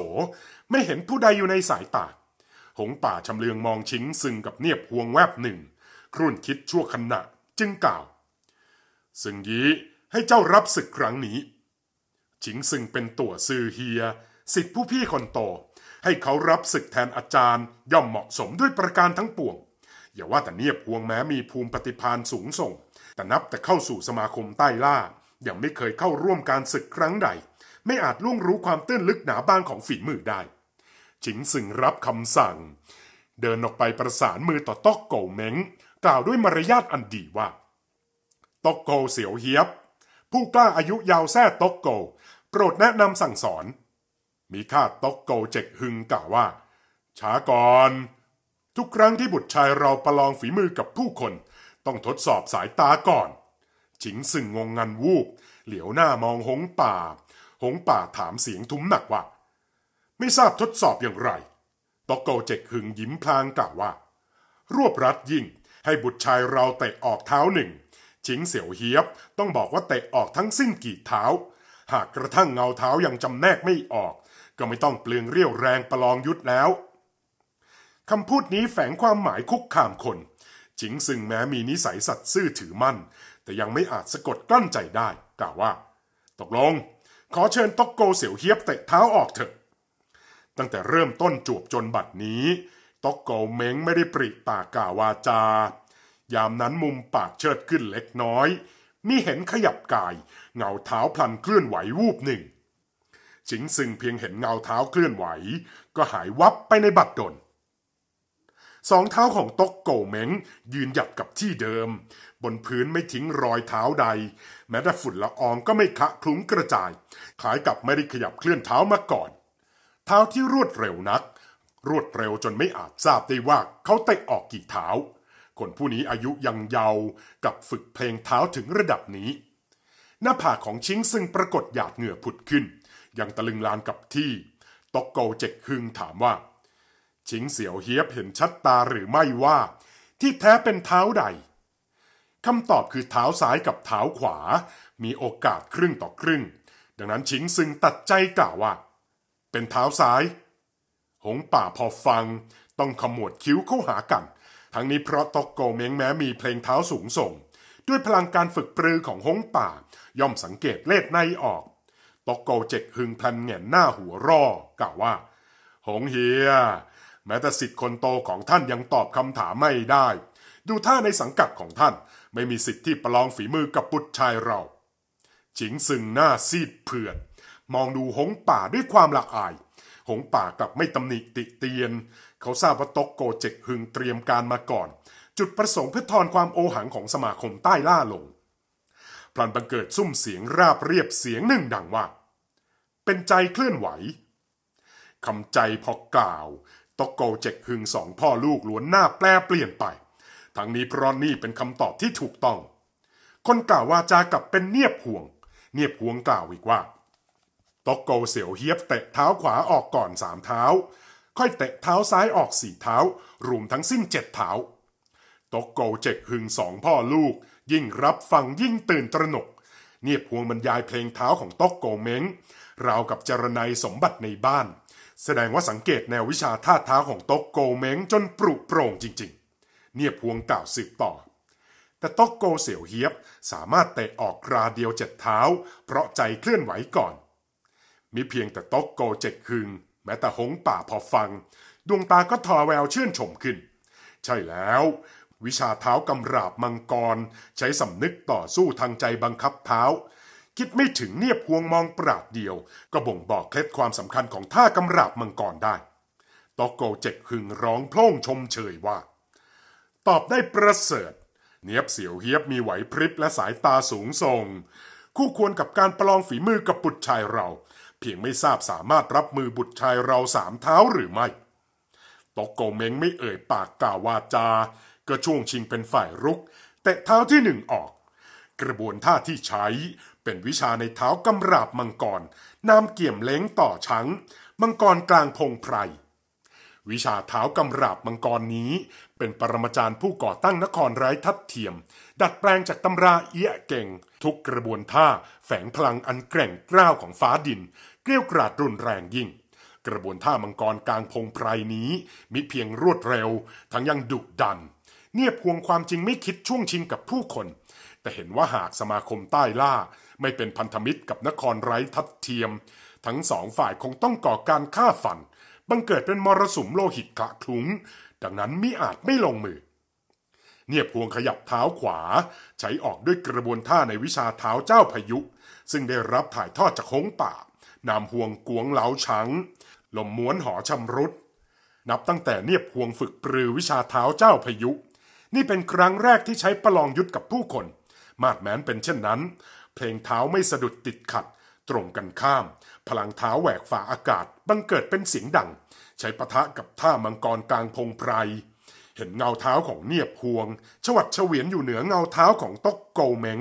ไม่เห็นผู้ใดอยู่ในสายตา หงป่าชำเลืองมองชิงซึ่งกับเนียบ่วงแวบหนึ่ง ครุ่นคิดชั่วขณะจึงกล่าว ซึ่งยี้ให้เจ้ารับศึกครั้งนี้ชิงซึ่งเป็นตัวซือเฮียสิทธิผู้พี่คนโต ให้เขารับศึกแทนอาจารย์ ย่อมเหมาะสมด้วยประการทั้งปวง อย่าว่าแต่เนียบพวงแม้มีภูมิปฏิพานสูงส่ง แต่นับแต่เข้าสู่สมาคมใต้ล่า ยังไม่เคยเข้าร่วมการศึกครั้งใด ไม่อาจล่วงรู้ความตื้นลึกหนาบ้างของฝีมือได้ชิงสึงรับคำสั่ง เดินออกไปประสานมือต่อตอกโกเม้งกล่าวด้วยมารยาทอันดีว่าตอกโกเสียวเฮียบผู้กล้าอายุยาวแท้ตอกโก โปรดแนะนำสั่งสอนมีข้าต๊อกโกเจกหึงกล่าวว่าช้าก่อน ทุกครั้งที่บุตรชายเราประลองฝีมือกับผู้คน ต้องทดสอบสายตาก่อนจิงซึ่งงงงันวูบเหลียวหน้ามองหงป่า หงป่าถามเสียงทุ้มหนักว่า ไม่ทราบทดสอบอย่างไรต๊อกโกเจกหึงยิ้มพลางกล่าวว่า รวบรัดยิ่งให้บุตรชายเราเตะออกเท้าหนึ่งชิงเสี่ยวเฮียบต้องบอกว่าเตะออกทั้งสิ้นกี่เท้า หากกระทั่งเงาเท้ายังจำแนกไม่ออกก็ไม่ต้องเปลืองเรี่ยวแรงประลองยุทธแล้ว คำพูดนี้แฝงความหมายคุกคามคน จิงซึ่งแม้มีนิสัยสัตว์ซื่อถือมั่น แต่ยังไม่อาจสะกดกลั้นใจได้ กล่าวว่า ตกลง ขอเชิญตกโกเสี่ยวเฮียบเตะเท้าออกเถอะ ตั้งแต่เริ่มต้นจวบจนบัดนี้ตกโกเม้งไม่ได้ปริปากกล่าววาจา ยามนั้นมุมปากเชิดขึ้นเล็กน้อย มีเห็นขยับกาย เงาเท้าพลันเคลื่อนไหววูบหนึ่งจิงซึงเพียงเห็นเงาเท้าเคลื่อนไหว ก็หายวับไปในบัดดลสองเท้าของต๊กโกเม้งยืนหยัดกับที่เดิม บนพื้นไม่ทิ้งรอยเท้าใด แม้แต่ฝุ่นละอองก็ไม่คะคลุ้งกระจายคล้ายกับไม่ได้ขยับเคลื่อนเท้ามาก่อน เท้าที่รวดเร็วนัก รวดเร็วจนไม่อาจทราบได้ว่าเขาเตะออกกี่เท้าคนผู้นี้อายุยังเยาว์กับฝึกเพลงเท้าถึงระดับนี้ หน้าผากของชิงซึ่งปรากฏหยาดเหงื่อผุดขึ้นยังตะลึงลานกับที่ตกโกเจ็กฮึงถามว่า ชิงเสี่ยวเฮียบเห็นชัดตาหรือไม่ว่า ที่แท้เป็นเท้าใดคำตอบคือเท้าซ้ายกับเท้าขวา มีโอกาสครึ่งต่อครึ่ง ดังนั้นชิงซึงตัดใจกล่าวว่า เป็นเท้าซ้าย หงป่าพอฟัง ต้องขมวดคิ้วเข้าหากัน ทั้งนี้เพราะตอกโกเม้งแม้มีเพลงเท้าสูงส่ง ด้วยพลังการฝึกปรือของหงป่า ย่อมสังเกตเลดในออกตกเกาเจกหึงพลันแง่หน้าหัวร่อกล่าวว่า หงเฮียแม้แต่สิทธิ์คนโตของท่านยังตอบคำถามไม่ได้ ดูท่าในสังกัดของท่าน ไม่มีสิทธิ์ที่ประลองฝีมือกับปุตชายเรา จิงซึงหน้าซีดเผือดมองดูหงป่าด้วยความละอาย หงป่ากลับไม่ตำหนิติเตียน เขาทราบว่าตกโกเจกหึงเตรียมการมาก่อน จุดประสงค์เพื่อทอนความโอหังของสมาคมใต้ล่าลงพลันบังเกิดซุ้มเสียงราบเรียบเสียงหนึ่งดังว่า เป็นใจเคลื่อนไหวคำใจพอกล่าวตกโกเจกพึงสองพ่อลูกล้วนหน้าแปลเปลี่ยนไป ทั้งนี้เพราะนี่เป็นคำตอบที่ถูกต้อง คนกล่าวว่าจากับเป็นเนียบห่วง เนียบห่วงกล่าวอีกว่าตกโกเสียวเฮียบเตะเท้าขวาออกก่อนสามเท้า ค่อยเตะเท้าซ้ายออกสี่เท้ารวมทั้งสิ้นเจ็ดเท้าตกโกเจกพึงสองพ่อลูกยิ่งรับฟังยิ่งตื่นตระหนก เนียบพวงบรรยายเพลงเท้าของต๊อกโกเม้งราวกับจรนัยสมบัติในบ้าน แสดงว่าสังเกตแนววิชาท่าเท้าของต๊อกโกเม้งจนปรุโปร่งจริง ๆ เนียบพวงกล่าวสืบต่อ แต่ต๊อกโกเสี่ยวเฮียบสามารถเตะออกกราเดียวเจ็ดเท้า เพราะใจเคลื่อนไหวก่อน มีเพียงแต่ต๊อกโกเจ็ดคืงแม้แต่หงป่าพอฟัง ดวงตาก็ทอแววชื่นชมขึ้น ใช่แล้ววิชาเท้ากำราบมังกร ใช้สำนึกต่อสู้ทางใจบังคับเท้า คิดไม่ถึงเนียบพวงมองปราดเดียว ก็บ่งบอกเคล็ดความสำคัญของท่ากำราบมังกรได้ตอกโกเจ็กหึงร้องพร่งชมเชยว่า ตอบได้ประเสริฐ เนียบเสียวเฮียบมีไหวพริบและสายตาสูงส่ง คู่ควรกับการประลองฝีมือกับบุตรชายเรา เพียงไม่ทราบสามารถรับมือบุตรชายเราสามเท้าหรือไม่ตอกโกเม้งไม่เอ่ยปากกล่าววาจาก็ช่วงชิงเป็นฝ่ายรุกเตะเท้าที่หนึ่งออก กระบวนท่าที่ใช้เป็นวิชาในเท้ากำราบมังกรนำเกี่ยมเล้งต่อชังมังกรกลางพงไพร วิชาเท้ากำราบมังกรนี้ เป็นปรมาจารย์ผู้ก่อตั้งนครไร้ทัดเทียม ดัดแปลงจากตำราเอี้ยเก่ง ทุกกระบวนท่าแฝงพลังอันแกร่งกล้าวของฟ้าดิน เกลี้ยกราดรุนแรงยิ่ง กระบวนท่ามังกรกลางพงไพรนี้มิเพียงรวดเร็ว ทั้งยังดุดันเนี่ยพวงความจริงไม่คิดช่วงชิงกับผู้คน แต่เห็นว่าหากสมาคมใต้ล่าไม่เป็นพันธมิตรกับนครไร้ทัดเทียม ทั้งสองฝ่ายคงต้องก่อการฆ่าฟัน บังเกิดเป็นมรสุมโลหิตกระถุ้ง ดังนั้นมิอาจไม่ลงมือ เนี่ยพวงขยับเท้าขวา ใช้ออกด้วยกระบวนท่าในวิชาเท้าเจ้าพายุ ซึ่งได้รับถ่ายทอดจากหงป่านำพวงกวงเหลาชังลมม้วนหอชำรุดนับตั้งแต่เนียบพวงฝึกปรือวิชาเท้าเจ้าพายุนี่เป็นครั้งแรกที่ใช้ประลองยุทธกับผู้คน มาดแมนเป็นเช่นนั้น เพลงเท้าไม่สะดุดติดขัด ตรงกันข้าม พลังเท้าแหวกฝ่าอากาศ บังเกิดเป็นเสียงดัง ใช้ปะทะกับท่ามังกรกลางพงไพร เห็นเงาเท้าของเนียบพวงชวัดเฉวียนอยู่เหนือเงาเท้าของต๊กโกเมง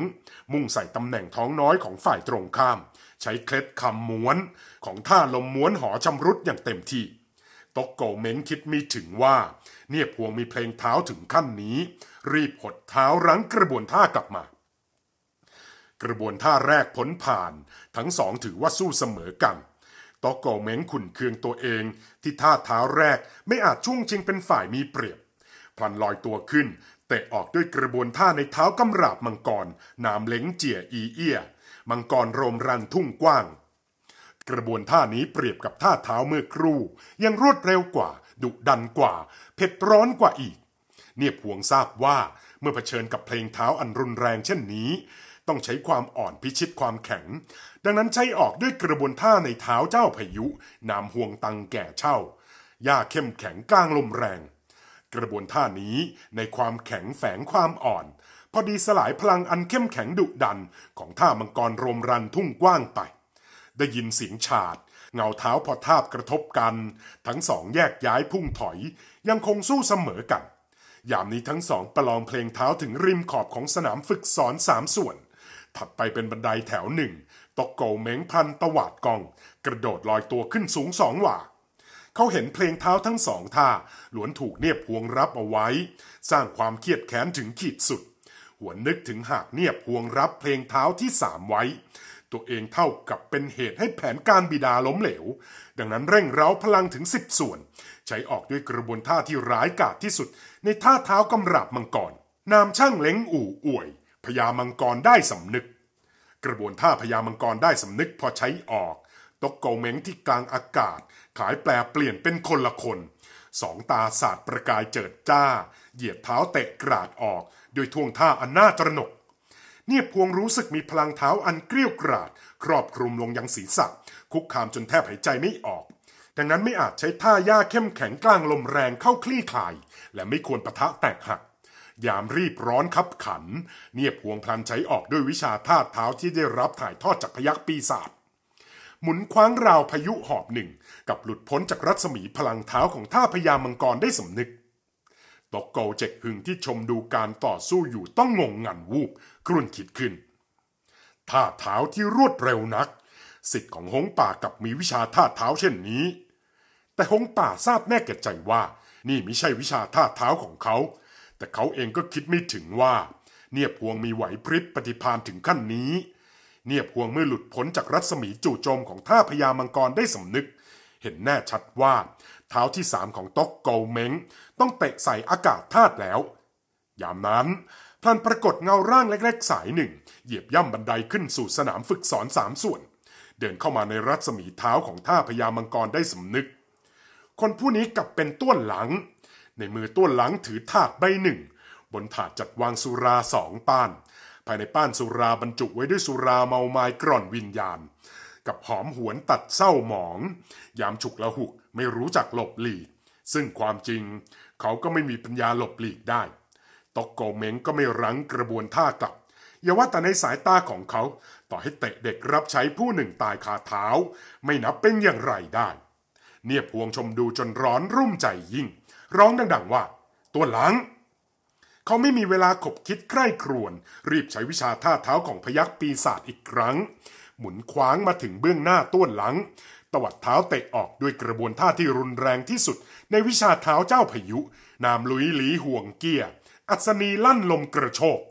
มุ่งใส่ตำแหน่งท้องน้อยของฝ่ายตรงข้าม ใช้เคล็ดคำม้วนของท่าลมม้วนหอชำรุดอย่างเต็มที่ต๊กโกเมงคิดมีถึงว่าเนี่ยพวงมีเพลงเท้าถึงขั้นนี้ รีบหดเท้ารั้งกระบวนท่ากลับมา กระบวนท่าแรกผลผ่าน ทั้งสองถือว่าสู้เสมอกันตอกโกเม้งขุนเคืองตัวเองที่ท่าเท้าแรกไม่อาจช่วงชิงเป็นฝ่ายมีเปรียบพลันลอยตัวขึ้นเตะออกด้วยกระบวนท่าในเท้ากำราบมังกรนามเล้งเจียอีเอียมังกรโรมรันทุ่งกว้าง กระบวนท่านี้เปรียบกับท่าเท้าเมื่อครู่ ยังรวดเร็วกว่า ดุดันกว่าเผ็ดร้อนกว่าอีก เนียบวงทราบว่าเมื่อเผชิญกับเพลงเท้าอันรุนแรงเช่นนี้ ต้องใช้ความอ่อนพิชิตความแข็ง ดังนั้นใช้ออกด้วยกระบวนท่าในเท้าเจ้าพายุนามห่วงตังแก่เช่าหญ้าเข้มแข็งกลางลมแรง กระบวนท่านี้ในความแข็งแฝงความอ่อน พอดีสลายพลังอันเข้มแข็งดุดันของท่ามังกรรมรันทุ่งกว้างไปได้ยินเสียงฉาดเงาเท้าพอทาบกระทบกัน ทั้งสองแยกย้ายพุ่งถอยยังคงสู้เสมอกัน ยามนี้ทั้งสองประลองเพลงเท้าถึงริมขอบของสนามฝึกสอนสามส่วน ถัดไปเป็นบันไดแถวหนึ่งตกโกเม้งพันตวาดกอง กระโดดลอยตัวขึ้นสูงสองหว่าเขาเห็นเพลงเท้าทั้งสองท่าล้วนถูกเนียบพวงรับเอาไว้สร้างความเครียดแค้นถึงขีดสุด หัวนึกถึงหากเนียบพวงรับ เพลงเท้าที่สามไว้ตัวเองเท่ากับเป็นเหตุให้แผนการบิดาล้มเหลว ดังนั้นเร่งเร้าพลังถึงสิบส่วน ใช้ออกด้วยกระบวนท่าที่ร้ายกาจที่สุด ในท่าเท้ากำราบมังกร นามช่างเล้งอู่อวยพญามังกรได้สำนึก กระบวนท่าพญามังกรได้สำนึกพอใช้ออกตกเกาเม้งที่กลางอากาศ ขายแปลเปลี่ยนเป็นคนละคนสองตาสาดประกายเจิดจ้า เหยียบเท้าเตะกราดออกโดยท่วงท่าอันน่าตระหนกเนียบพวงรู้สึกมีพลังเท้าอันเกลี้ยกราด ครอบคลุมลงยังศีรษะ คุกคามจนแทบหายใจไม่ออก ดังนั้นไม่อาจใช้ท่าย่าเข้มแข็งกลางลมแรงเข้าคลี่คลาย และไม่ควรปะทะแตกหัก ยามรีบร้อนคับขัน เนียบพวงพลันใช้ออกด้วยวิชาท่าเท้าที่ได้รับถ่ายทอดจากพยักปีศาจหมุนคว้างราวพายุหอบหนึ่งกับหลุดพ้นจากรัศมีพลังเท้าของท่าพยามังกรได้สำนึก ตกเกาเจ็กหึงที่ชมดูการต่อสู้อยู่ต้องงงงันวูบครุ่นคิดขึ้น ท่าเท้าที่รวดเร็วนัก สิทธิ์ของหงป่ากับมีวิชาท่าเท้าเช่นนี้ แต่หงป่าทราบแน่แก่ใจว่า นี่ไม่ใช่วิชาท่าเท้าของเขา แต่เขาเองก็คิดไม่ถึงว่า เนียบพวงมีไหวพริบปฏิพานถึงขั้นนี้ เนียบพวงเมื่อหลุดพ้นจากรัศมีจู่โจมของท่าพญามังกรได้สำนึก เห็นแน่ชัดว่า เท้าที่สามของต๊กเกาเม้งต้องเตะใส่อากาศธาตุแล้ว ยามนั้นพลันปรากฏเงาร่างเล็ก ๆ สายหนึ่ง เหยียบย่ำบันไดขึ้นสู่สนามฝึกสอนสามส่วน เดินเข้ามาในรัศมีเท้าของท่าพญามังกรได้สำนึก คนผู้นี้กลับเป็นต้วนหลัง ในมือต้วนหลังถือถาดใบหนึ่ง บนถาดจัดวางสุราสองป้าน ภายในป้านสุราบรรจุไว้ด้วยสุราเมาไม้กร่อนวิญญาณ กับหอมหวนตัดเศร้าหมอง ยามฉุกละหุกไม่รู้จักหลบหลีกซึ่งความจริง เขาก็ไม่มีปัญญาหลบหลีกได้ตกโกเมงก็ไม่รั้งกระบวนท่ากลับ อย่าว่าแต่ในสายตาของเขา ต่อให้เตะเด็กรับใช้ผู้หนึ่งตายคาเท้า ไม่นับเป็นอย่างไรได้ เนียบพวงชมดูจนร้อนรุ่มใจยิ่ง ร้องดังๆว่า ตัวหลัง เขาไม่มีเวลาขบคิดใคร่ครวน รีบใช้วิชาท่าเท้าของพยักปีศาจอีกครั้ง หมุนคว้างมาถึงเบื้องหน้าต้วนหลัง ตวัดเท้าเตะออกด้วยกระบวนท่าที่รุนแรงที่สุด ในวิชาเท้าเจ้าพายุ นามลุยหลีห่วงเกียร์อัศนีลั่นลมกระโชก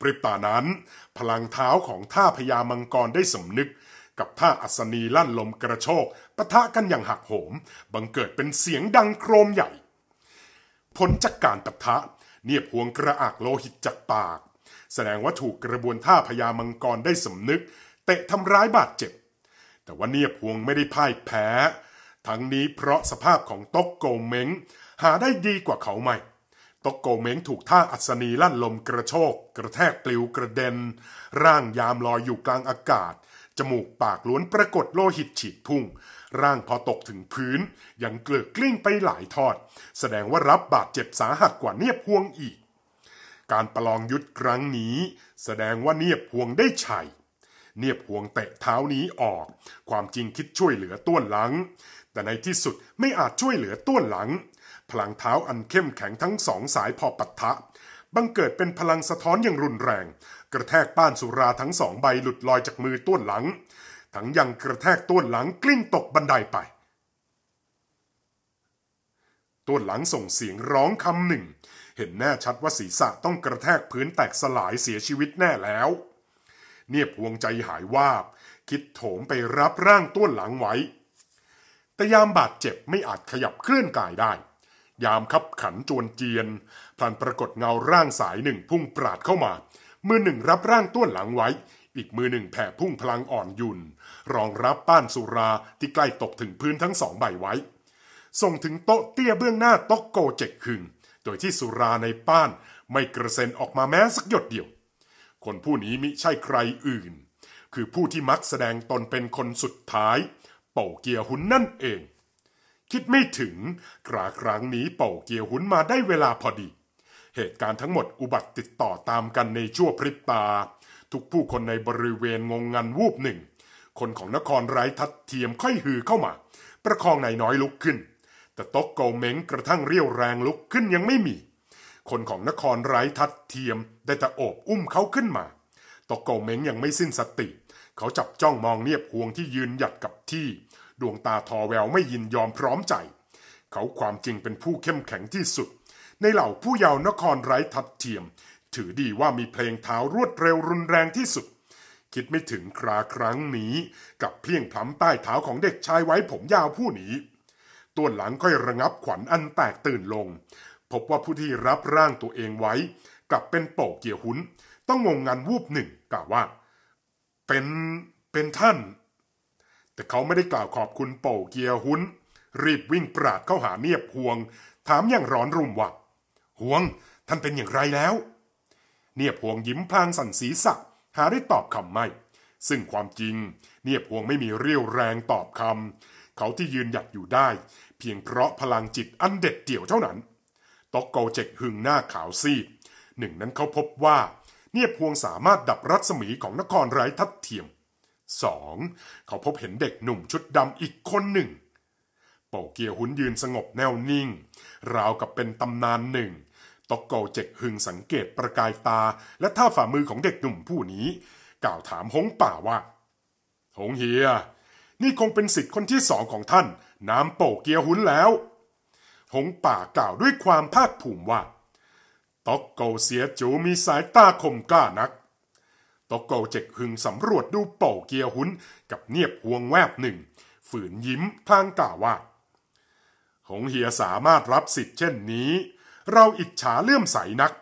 ปริบตานั้น พลังเท้าของท่าพญามังกรได้สำนึก กับท่าอัศนีลั่นลมกระโชกปะทะกันอย่างหักโหม บังเกิดเป็นเสียงดังโครมใหญ่ผลจากการปะทะเนียบหวงกระอักโลหิตจากปาก แสดงว่าถูกกระบวนท่าพญามังกรได้สำนึกเตะทำร้ายบาดเจ็บแต่ว่าเนียบหวงไม่ได้พ่ายแพ้ ทั้งนี้เพราะสภาพของต๊กโกเม้งหาได้ดีกว่าเขาไม่ตกโกเม้งถูกท่าอัศนีลั่นลมกระโชกกระแทกปลิวกระเด็น ร่างยามลอยอยู่กลางอากาศ จมูกปากล้วนปรากฏโลหิตฉีดพุ่ง ร่างพอตกถึงพื้น ยังเกลือกกลิ้งไปหลายทอด แสดงว่ารับบาดเจ็บสาหัสกว่าเนียบพวงอีก การประลองยุทธครั้งนี้ แสดงว่าเนียบพวงได้ชัย เนียบพวงเตะเท้านี้ออก ความจริงคิดช่วยเหลือต้วนหลัง แต่ในที่สุดไม่อาจช่วยเหลือต้วนหลังพลังเท้าอันเข้มแข็งทั้งสองสายพอปัททะบังเกิดเป็นพลังสะท้อนอย่างรุนแรง กระแทกป้านสุราทั้งสองใบหลุดลอยจากมือต้วนหลังทั้งยังกระแทกต้วนหลังกลิ้งตกบันไดไป ต้วนหลังส่งเสียงร้องคำหนึ่ง เห็นแน่ชัดว่าศีรษะต้องกระแทกพื้นแตกสลายเสียชีวิตแน่แล้ว เนียบวงใจหายวาบคิดโถมไปรับร่างต้วนหลังไว้แต่ยามบาดเจ็บไม่อาจขยับเคลื่อนกายได้ยามคับขันจวนเจียนพลันปรากฏเงาร่างสายหนึ่งพุ่งปราดเข้ามามือหนึ่งรับร่างต้วนหลังไว้ อีกมือหนึ่งแผ่พุ่งพลังอ่อนยุนรองรับป้านสุราที่ใกล้ตกถึงพื้นทั้งสองใบไว้ ส่งถึงโต๊ะเตี้ยเบื้องหน้าต๊ะกโกเจกคึงโดยที่สุราในป้านไม่กระเซ็นออกมาแม้สักหยดเดียว คนผู้นี้มิใช่ใครอื่น คือผู้ที่มักแสดงตนเป็นคนสุดท้ายเป่าเกียร์หุนนั่นเองคิดไม่ถึงกราครั้งนี้เป่าเกียวหุนมาได้เวลาพอดี เหตุการณ์ทั้งหมดอุบัติติดต่อตามกันในชั่วพริบตา ทุกผู้คนในบริเวณงงงันวูบหนึ่ง คนของนครไร้ทัดเทียมค่อยหือเข้ามา ประคองนายน้อยลุกขึ้น แต่ต๊กเกาเม้งกระทั่งเรียวแรงลุกขึ้นยังไม่มี คนของนครไร้ทัดเทียมได้แต่โอบอุ้มเขาขึ้นมาต๊กเกาเม้งยังไม่สิ้นสติ เขาจับจ้องมองเนียบหวงที่ยืนหยัดกับที่ดวงตาทอแววไม่ยินยอมพร้อมใจ เขาความจริงเป็นผู้เข้มแข็งที่สุด ในเหล่าผู้เยาว์นครไร้ทัดเทียม ถือดีว่ามีเพลงเท้ารวดเร็วรุนแรงที่สุด คิดไม่ถึงคราครั้งนี้ กับเพียงพล้ำใต้เท้าของเด็กชายไว้ผมยาวผู้นี้ต้วนหลังค่อยระงับขวัญอันแตกตื่นลง พบว่าผู้ที่รับร่างตัวเองไว้ กลับเป็นโปกเกียวหุนต้องงงงันวูบหนึ่ง กล่าวว่า เป็นเป็นท่านแต่เขาไม่ได้กล่าวขอบคุณโป่เกียร์หุน รีบวิ่งปราดเข้าหาเนียบห่วงถามอย่างร้อนรุ่มว่าห่วงท่านเป็นอย่างไรแล้ว เนียบห่วงยิ้มพลางสั่นศีรษะหาได้ตอบคำไม่ ซึ่งความจริง เนียบห่วงไม่มีเรี่ยวแรงตอบคำเขาที่ยืนหยัดอยู่ได้ เพียงเพราะพลังจิตอันเด็ดเดี่ยวเท่านั้นตอกโกเจกหึงหน้าขาวซีดหนึ่งนั้นเขาพบว่า เนียบห่วงสามารถดับรัศมีของนครไร้ทัดเทียมสองเขาพบเห็นเด็กหนุ่มชุดดำอีกคนหนึ่ง โปเกียวหุนยืนสงบแนวนิ่ง ราวกับเป็นตำนานหนึ่งตอกโกเจกหึงสังเกตประกายตาและท่าฝ่ามือของเด็กหนุ่มผู้นี้กล่าวถามหงป่าว่า หงเฮีย นี่คงเป็นสิทธิ์คนที่สองของท่าน น้ำโปเกียวหุนแล้ว หงป่ากล่าวด้วยความภาคภูมิว่าตอกโกเสียจูมีสายตาคมกล้านักตโกเจกหึงสำรวจดูเป่าเกียร์หุนกับเนียบหวงแวบหนึ่ง ฝืนยิ้มพลางกล่าวว่า หงเฮียสามารถรับสิทธิ์เช่นนี้ เราอิจฉาเลื่อมใสนัก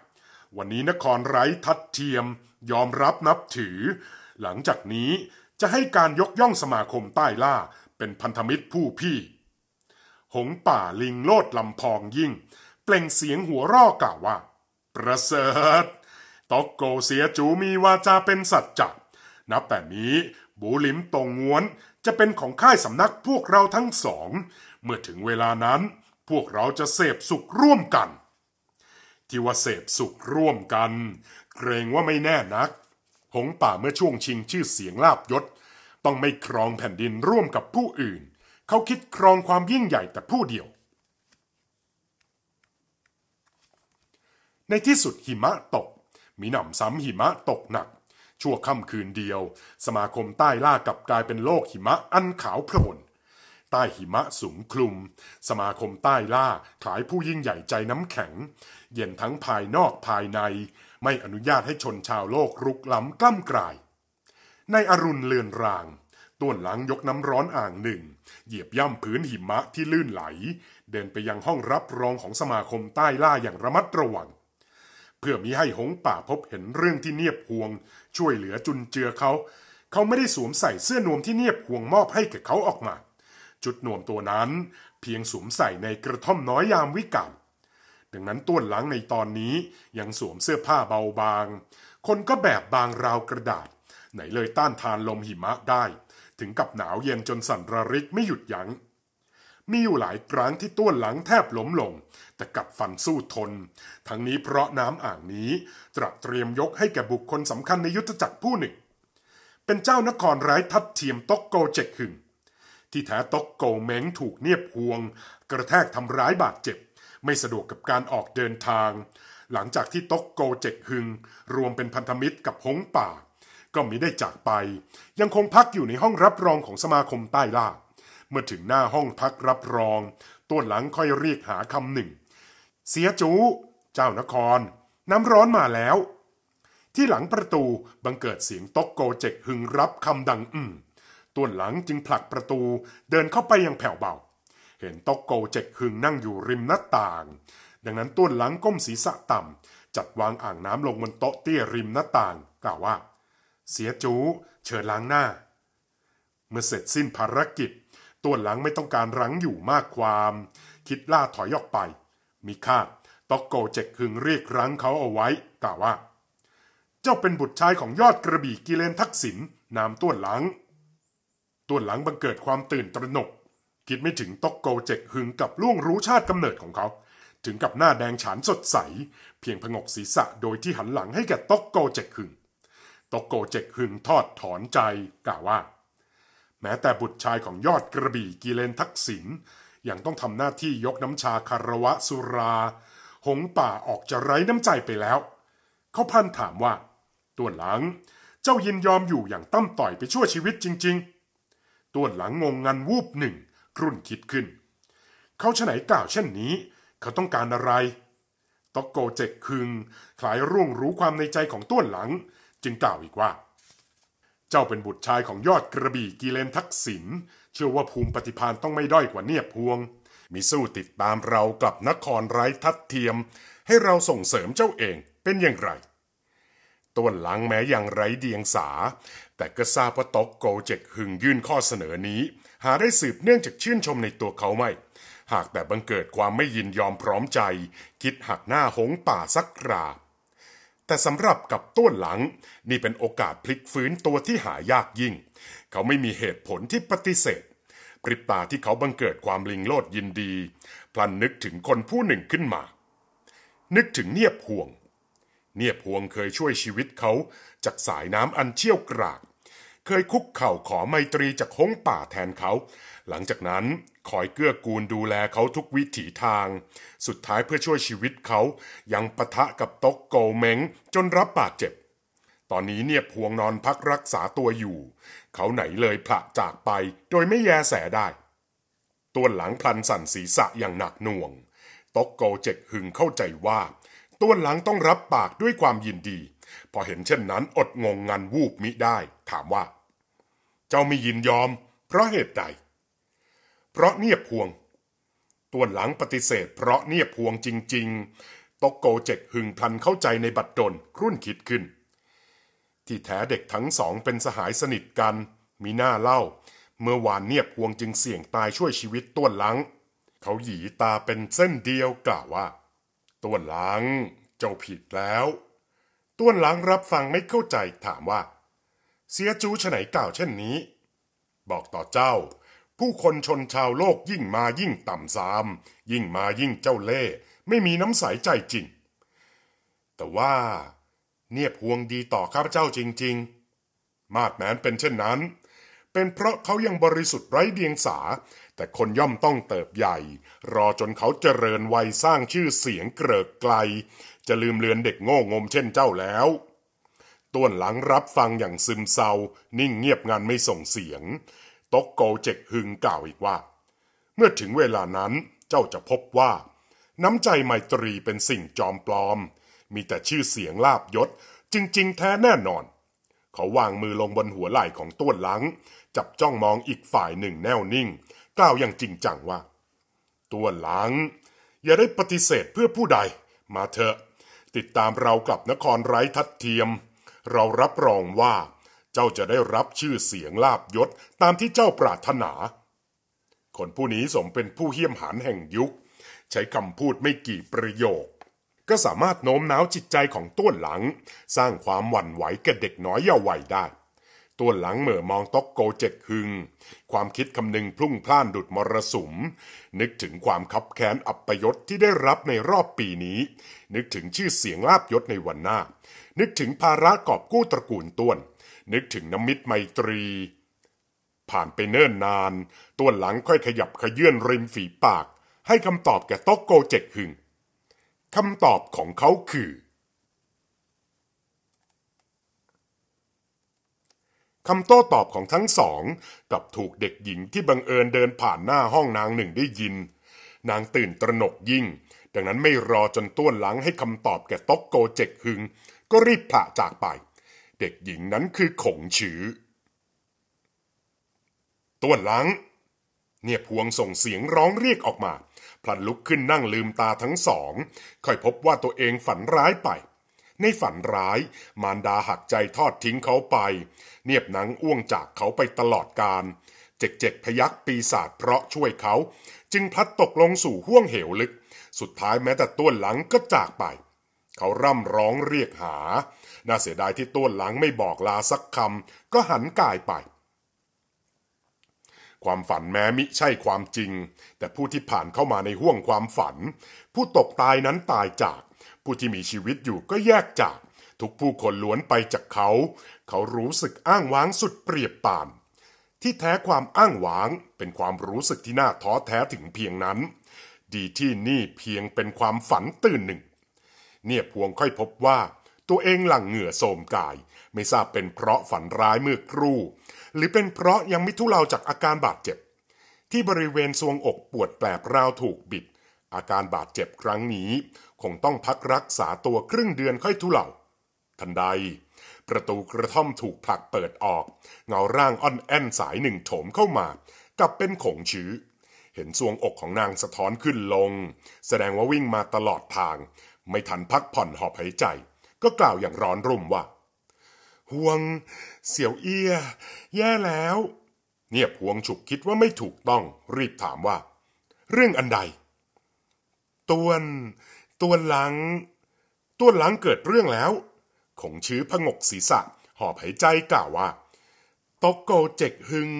วันนี้นครไร้ทัดเทียมยอมรับนับถือ หลังจากนี้จะให้การยกย่องสมาคมใต้ล่าเป็นพันธมิตรผู้พี่ หงป่าลิงโลดลำพองยิ่ง เปล่งเสียงหัวร่อกล่าวว่า ประเสริฐต๊อกโกเสียจูมีวาจาเป็นสัจจะนับแต่นี้บูหลิมตงงวนจะเป็นของค่ายสำนักพวกเราทั้งสอง เมื่อถึงเวลานั้น พวกเราจะเสพสุขร่วมกัน ที่ว่าเสพสุขร่วมกัน เกรงว่าไม่แน่นัก หงป่าเมื่อช่วงชิงชื่อเสียงลาบยศ ต้องไม่ครองแผ่นดินร่วมกับผู้อื่น เขาคิดครองความยิ่งใหญ่แต่ผู้เดียว ในที่สุดหิมะตกมีหนำซ้ำหิมะตกหนักชั่วค่ำคืนเดียวสมาคมใต้ล่ากลับกลายเป็นโลกหิมะอันขาวโพลนใต้หิมะสูงคลุมสมาคมใต้ล่าขายผู้ยิ่งใหญ่ใจน้ำแข็งเย็นทั้งภายนอกภายในไม่อนุญาตให้ชนชาวโลกรุกล้ำกล้ำกลาย ในอรุณเลือนราง ต้วนหลังยกน้ำร้อนอ่างหนึ่งเหยียบย่ำพื้นหิมะที่ลื่นไหลเดินไปยังห้องรับรองของสมาคมใต้ล่าอย่างระมัดระวังพื่อมีให้หงป่าพบเห็นเรื่องที่เนียบห่วง ช่วยเหลือจุนเจือเขา เขาไม่ได้สวมใส่เสื้อนวมที่เนียบห่วงมอบให้กับเขาออกมาจุดนวมตัวนั้นเพียงสวมใส่ในกระท่อมน้อยยามวิกาลดังนั้นต้วนหลังในตอนนี้ยังสวมเสื้อผ้าเบาบาง คนก็แบบบางราวกระดาษ ไหนเลยต้านทานลมหิมะได้ ถึงกับหนาวเย็นจนสั่นระริกไม่หยุดยัง้งมีอยู่หลายครั้งที่ต้วนหลังแทบล้มลงแต่กลับฟันสู้ทน ทั้งนี้เพราะน้ำอ่างนี้ตรัสเตรียมยกให้แก่บุคคลสำคัญในยุทธจักรผู้หนึ่ง เป็นเจ้านครร้ายทัดเทียมต๊อกโกเจกหึง ที่แท้ต๊อกโกเม้งถูกเนียบพวง กระแทกทำร้ายบาดเจ็บ ไม่สะดวกกับการออกเดินทาง หลังจากที่ต๊อกโกเจกหึงรวมเป็นพันธมิตรกับหงป่า ก็มิได้จากไป ยังคงพักอยู่ในห้องรับรองของสมาคมใต้ล่าเมื่อถึงหน้าห้องพักรับรองต้นหลังค่อยเรียกหาคำหนึ่งเสียจูเจ้านครน้ำร้อนมาแล้ว ที่หลังประตูบังเกิดเสียงต๊กโกเจกหึงรับคำดังอืมต้วนหลังจึงผลักประตูเดินเข้าไปยังแผ่วเบาเห็นต๊กโกเจกหึงนั่งอยู่ริมหน้าต่าง ดังนั้นต้วนหลังก้มศีรษะต่ำจัดวางอ่างน้ำลงบนโต๊ะเตี้ยริมหน้าต่าง กล่าวว่า เสียจูเชิญล้างหน้า เมื่อเสร็จสิ้นภารกิจต้วนหลังไม่ต้องการรั้งอยู่มากความ คิดล่าถอยออกไปมิค่าต็อกโกเจกคึงเรียกรั้งเขาเอาไว้กล่าวว่า เจ้าเป็นบุตรชายของยอดกระบี่กิเลนทักษิณ นามต้วนหลังต้วนหลังบังเกิดความตื่นตระหนก คิดไม่ถึงต็อกโกเจกคึงกับล่วงรู้ชาติกำเนิดของเขา ถึงกับหน้าแดงฉานสดใส เพียงพงกศีรษะ โดยที่หันหลังให้แก่ต็อกโกเจกคึงต็อกโกเจกคึงทอดถอนใจ กล่าวว่า แม้แต่บุตรชายของยอดกระบี่กิเลนทักษิณยังต้องทำหน้าที่ยกน้ำชาคารวะสุรา หงป่าออกจะไร้น้ำใจไปแล้ว เขาพันถามว่าต้วนหลังเจ้ายินยอมอยู่อย่างตั้มต่อยไปชั่วชีวิตจริง ๆต้วนหลังงงงันวูบหนึ่งกรุ่นคิดขึ้น เขาฉไหนกล่าวเช่นนี้ เขาต้องการอะไรตอกโกเจกคึงคลายร่วงรู้ความในใจของต้วนหลังจึงกล่าวอีกว่าเจ้าเป็นบุตรชายของยอดกระบี่กิเลนทักษิณเชื่อว่าภูมิปฏิพานต้องไม่ด้อยกว่าเนียบพวง มีสู้ติดตามเรากลับนครไร้ทัดเทียม ให้เราส่งเสริมเจ้าเองเป็นอย่างไรต้วนหลังแม้ยังไร้เดียงสา แต่ก็ทราบว่าตกโกเจกหึงยื่นข้อเสนอนี้ หาได้สืบเนื่องจากชื่นชมในตัวเขาไม่ หากแต่บังเกิดความไม่ยินยอมพร้อมใจ คิดหักหน้าหงป่าสักกราบแต่สำหรับกับต้นหลังนี่เป็นโอกาสพลิกฟื้นตัวที่หายากยิ่ง เขาไม่มีเหตุผลที่ปฏิเสธพริบตาที่เขาบังเกิดความลิงโลดยินดี พลันนึกถึงคนผู้หนึ่งขึ้นมา นึกถึงเนียบห่วง เนียบห่วงเคยช่วยชีวิตเขาจากสายน้ำอันเชี่ยวกราก เคยคุกเข่าขอไมตรีจากฮงป่าแทนเขา หลังจากนั้นคอยเกื้อกูลดูแลเขาทุกวิถีทาง สุดท้ายเพื่อช่วยชีวิตเขายังปะทะกับต๊กโกเมงจนรับบาดเจ็บ ตอนนี้เนี่ยพวงนอนพักรักษาตัวอยู่ เขาไหนเลยพละจากไปโดยไม่แยแสได้ ตัวหลังพลันสั่นศีรษะอย่างหนักหน่วงต๊กโกเจ็กหึงเข้าใจว่าตัวหลังต้องรับปากด้วยความยินดี พอเห็นเช่นนั้นอดงงงันวูบมิได้ ถามว่า เจ้าไม่ยินยอม เพราะเหตุใดเพราะเนียบพวงตัวหลังปฏิเสธ เพราะเนียบพวงจริงๆตกโกเจกหึงพลันเข้าใจในบัตรดนรุ่นคิดขึ้น ที่แท้เด็กทั้งสองเป็นสหายสนิทกันมีหน้าเล่า เมื่อวานเนียบพวงจึงเสี่ยงตายช่วยชีวิตตัวหลังเขาหยีตาเป็นเส้นเดียวกล่าวว่าตัวหลังเจ้าผิดแล้วต้วนหลังรับฟังไม่เข้าใจถามว่า เสียจูฉไหนกล่าวเช่นนี้ บอกต่อเจ้าผู้คนชนชาวโลกยิ่งมายิ่งต่ำซาม ยิ่งมายิ่งเจ้าเล่ ไม่มีน้ำใสใจจริง แต่ว่า เนียบหวงดีต่อข้าพเจ้าจริง ๆ มาดแมนเป็นเช่นนั้น เป็นเพราะเขายังบริสุทธิ์ไร้เดียงสา แต่คนย่อมต้องเติบใหญ่ รอจนเขาเจริญวัยสร้างชื่อเสียงเกลิกไกล จะลืมเลือนเด็กโง่งมเช่นเจ้าแล้วต้วนหลังรับฟังอย่างซึมเศร้านิ่งเงียบงันไม่ส่งเสียงต๊กโกเจกฮึงกล่าวอีกว่า เมื่อถึงเวลานั้นเจ้าจะพบว่า น้ำใจไมตรีเป็นสิ่งจอมปลอม มีแต่ชื่อเสียงลาบยศ จริงๆแท้แน่นอน เขาวางมือลงบนหัวไหล่ของต้วนหลัง จับจ้องมองอีกฝ่ายหนึ่งแน่วนิ่งกล่าวอย่างจริงจังว่า ต้วนหลัง อย่าได้ปฏิเสธเพื่อผู้ใด มาเถอะ ติดตามเรากลับนครไร้ทัดเทียม เรารับรองว่าเจ้าจะได้รับชื่อเสียงลาบยศตามที่เจ้าปรารถนา คนผู้นี้สมเป็นผู้เหี้ยมหานแห่งยุค ใช้คำพูดไม่กี่ประโยค ก็สามารถโน้มน้าวจิตใจของต้วนหลัง สร้างความหวั่นไหวแก่เด็กน้อยเยาว์วัยได้ตัวหลังเหม่อมองต๊อกโกเจ็กฮึง ความคิดคำนึงพลุ่งพล่านดุดมรสุม นึกถึงความคับแค้นอัปยศที่ได้รับในรอบปีนี้ นึกถึงชื่อเสียงลาบยศในวันหน้า นึกถึงภาระกอบกู้ตระกูลต้วนนึกถึงน้ำมิตรไมตรี ผ่านไปเนิ่นนาน ตัวหลังค่อยขยับขยื่นริมฝีปาก ให้คำตอบแก่ต๊อกโกเจกหึงคำตอบของเขาคือคำโต้ตอบของทั้งสองกับถูกเด็กหญิงที่บังเอิญเดินผ่านหน้าห้องนางหนึ่งได้ยิน นางตื่นตระหนกยิ่ง ดังนั้นไม่รอจนต้วนหลังให้คำตอบแก่ต๊อกโกเจกหึง ก็รีบผ่าจากไปเด็กหญิงนั้นคือขงฉือ ต้วนหลัง เนี่ยพวงส่งเสียงร้องเรียกออกมาพลันลุกขึ้นนั่งลืมตาทั้งสอง ค่อยพบว่าตัวเองฝันร้ายไป ในฝันร้ายมารดาหักใจทอดทิ้งเขาไป เนียบหนังอ้วงจากเขาไปตลอดการ เจ็กเจพยักปีศาจเพราะช่วยเขา จึงพลัดตกลงสู่ห้วงเหวลึก สุดท้ายแม้แต่ต้วนหลังก็จากไป เขาร่ำร้องเรียกหาน่าเสียดายที่ต้วนหลังไม่บอกลาสักคำก็หันกายไป ความฝันแม้มิใช่ความจริง แต่ผู้ที่ผ่านเข้ามาในห่วงความฝัน ผู้ตกตายนั้นตายจาก ผู้ที่มีชีวิตอยู่ก็แยกจาก ทุกผู้คนล้วนไปจากเขา เขารู้สึกอ้างว้างสุดเปรียบปาน ที่แท้ความอ้างว้าง เป็นความรู้สึกที่น่าท้อแท้ถึงเพียงนั้น ดีที่นี่เพียงเป็นความฝันตื่นหนึ่ง เนี่ยพวงค่อยพบว่าตัวเองหลั่งเหงื่อโสมกาย ไม่ทราบเป็นเพราะฝันร้ายเมื่อครู่หรือเป็นเพราะยังไม่ทุเลาจากอาการบาดเจ็บ ที่บริเวณทรวงอกปวดแปลบราวถูกบิด อาการบาดเจ็บครั้งนี้ คงต้องพักรักษาตัวครึ่งเดือนค่อยทุเลาทันใด ประตูกระท่อมถูกผลักเปิดออก เงาร่างอ่อนแอนสายหนึ่งโถมเข้ามากับเป็นขงชื้อเห็นซวงอกของนางสะท้อนขึ้นลง แสดงว่าวิ่งมาตลอดทาง ไม่ทันพักผ่อนหอบหายใจก็กล่าวอย่างร้อนรุ่มว่าห่วงเสี่ยวเอี้ยแย่แล้วเงียบห่วงฉุกคิดว่าไม่ถูกต้อง รีบถามว่า เรื่องอันใดตวนตวนหลังตวนหลังเกิดเรื่องแล้วคงชื้อผงกศีรษะ หอบหายใจกล่าวว่าตกโกเจกฮึง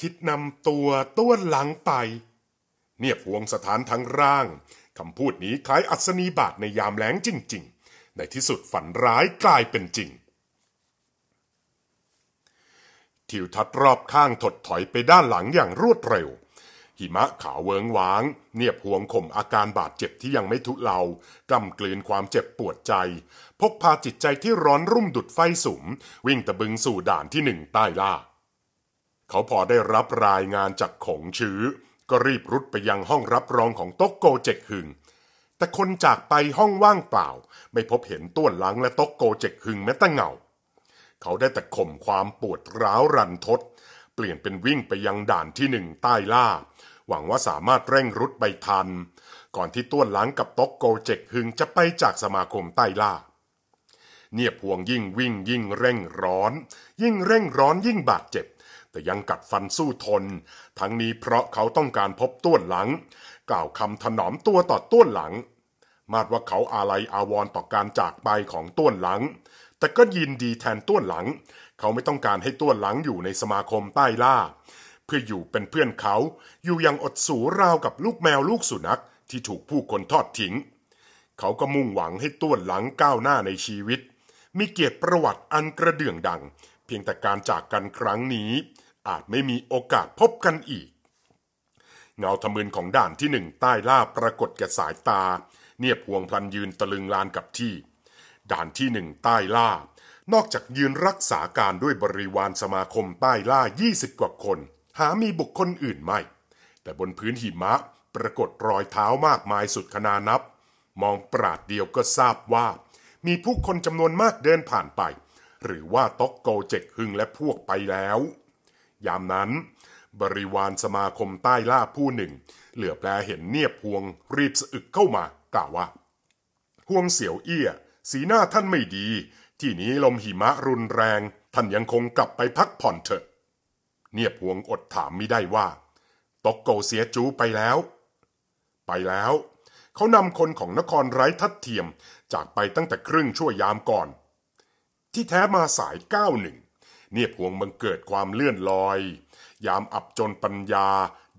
คิดนำตัวต้วนหลังไป เนียบห่วงสถานทั้งร่างคำพูดนี้คล้ายอัศนีบาทในยามแหลงจริงในที่สุดฝันร้ายกลายเป็นจริงทิวทัศน์รอบข้างถดถอยไปด้านหลังอย่างรวดเร็ว หิมะขาวเวิงวาง เนียบห่วงข่มอาการบาดเจ็บที่ยังไม่ทุเลากำกลืนความเจ็บปวดใจ พกพาจิตใจที่ร้อนรุ่มดุดไฟสุม วิ่งตะบึงสู่ด่านที่หนึ่งใต้ล่า เขาพอได้รับรายงานจากของชื้อ ก็รีบรุดไปยังห้องรับรองของต๊กโกเจกหึงแต่คนจากไปห้องว่างเปล่า ไม่พบเห็นต้วนหลังและต๊ะโกเจกหึงแม้แต่เงาเขาได้แต่ข่มความปวดร้าวรันทด เปลี่ยนเป็นวิ่งไปยังด่านที่หนึ่งใต้ล่า หวังว่าสามารถเร่งรุดไปทัน ก่อนที่ต้วนหลังกับต๊กโกเจกหึงจะไปจากสมาคมใต้ล่า เนียบพวงยิ่งวิ่งยิ่งเร่งร้อน ยิ่งเร่งร้อนยิ่งบาดเจ็บแต่ยังกัดฟันสู้ทน ทั้งนี้เพราะเขาต้องการพบต้วนหลังกล่าวคำถนอมตัวต่อต้วนหลัง มาดว่าเขาอาลัยอาวรต่อการจากไปของต้วนหลัง แต่ก็ยินดีแทนต้วนหลัง เขาไม่ต้องการให้ต้วนหลังอยู่ในสมาคมใต้ล่า เพื่ออยู่เป็นเพื่อนเขา อยู่อย่างอดสูราวกับลูกแมวลูกสุนัขที่ถูกผู้คนทอดทิ้ง เขาก็มุ่งหวังให้ต้วนหลังก้าวหน้าในชีวิต มีเกียรติประวัติอันกระเดื่องดัง เพียงแต่การจากกันครั้งนี้ อาจไม่มีโอกาสพบกันอีกเงาทะมึนของด่านที่หนึ่งใต้ล่าปรากฏแก่สายตา เนียบห่วงพลันยืนตะลึงลานกับที่ ด่านที่หนึ่งใต้ล่า นอกจากยืนรักษาการด้วยบริวารสมาคมใต้ล่า 20 กว่าคน หามีบุคคลอื่นไม่แต่บนพื้นหิมะ ปรากฏรอยเท้ามากมายสุดขนานับ มองปราดเดียวก็ทราบว่า มีผู้คนจำนวนมากเดินผ่านไป หรือว่าต็อกโกเจกฮึงและพวกไปแล้ว ยามนั้นบริวารสมาคมใต้ล่าผู้หนึ่ง เหลือแปลเห็นเนียบพวงรีบสะอึกเข้ามา กล่าวว่าพวงเสียวเอี้ยสีหน้าท่านไม่ดี ที่นี้ลมหิมะรุนแรง ท่านยังคงกลับไปพักผ่อนเถอะเนียบพวงอดถามไม่ได้ว่า ตกโกเสียจูไปแล้ว ไปแล้ว เขานำคนของนครไร้ทัดเทียม จากไปตั้งแต่ครึ่งชั่วยามก่อน ที่แท้มาสายเก้าหนึ่งเนียบพวงบังเกิดความเลื่อนลอยยามอับจนปัญญา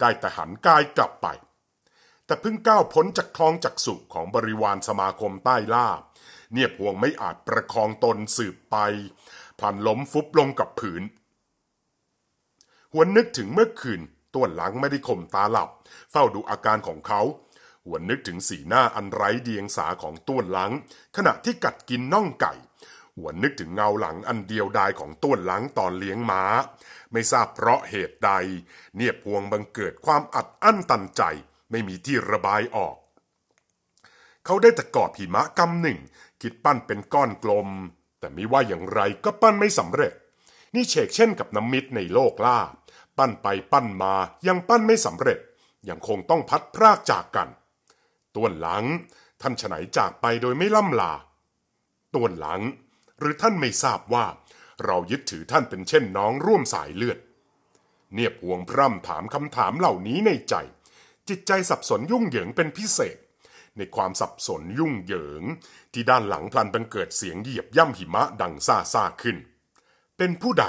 ได้แต่หันกายกลับไป แต่เพิ่งก้าวพ้นจากคลองจักสุขของบริวารสมาคมใต้ล่า เนียบห่วงไม่อาจประคองตนสืบไปพลันล้มฟุบลงกับผืนหวนนึกถึงเมื่อคืนต้วนหลังไม่ได้ข่มตาหลับ เฝ้าดูอาการของเขา หวนนึกถึงสีหน้าอันไร้เดียงสาของต้วนหลัง ขณะที่กัดกินน่องไก่หวนนึกถึงเงาหลังอันเดียวดายของต้วนหลังตอนเลี้ยงม้า ไม่ทราบเพราะเหตุใด เนียบพวงบังเกิดความอัดอั้นตันใจไม่มีที่ระบายออก เขาได้แต่กอบหิมะกำหนึ่งคิดปั้นเป็นก้อนกลม แต่ไม่ว่าอย่างไรก็ปั้นไม่สำเร็จ นี่เชกเช่นกับน้ำมิตรในโลกล่า ปั้นไปปั้นมายังปั้นไม่สำเร็จ ยังคงต้องพัดพรากจากกันต้วนหลังท่านฉไหนจากไปโดยไม่ล่ำลาต้วนหลังหรือท่านไม่ทราบว่าเรายึดถือท่านเป็นเช่นน้องร่วมสายเลือด เนียบหวงพร่ำถามคำถามเหล่านี้ในใจ จิตใจสับสนยุ่งเหยิงเป็นพิเศษ ในความสับสนยุ่งเหยิง ที่ด้านหลังพลันบังเกิดเสียงเหยียบย่ำหิมะดังซาซาขึ้น เป็นผู้ใด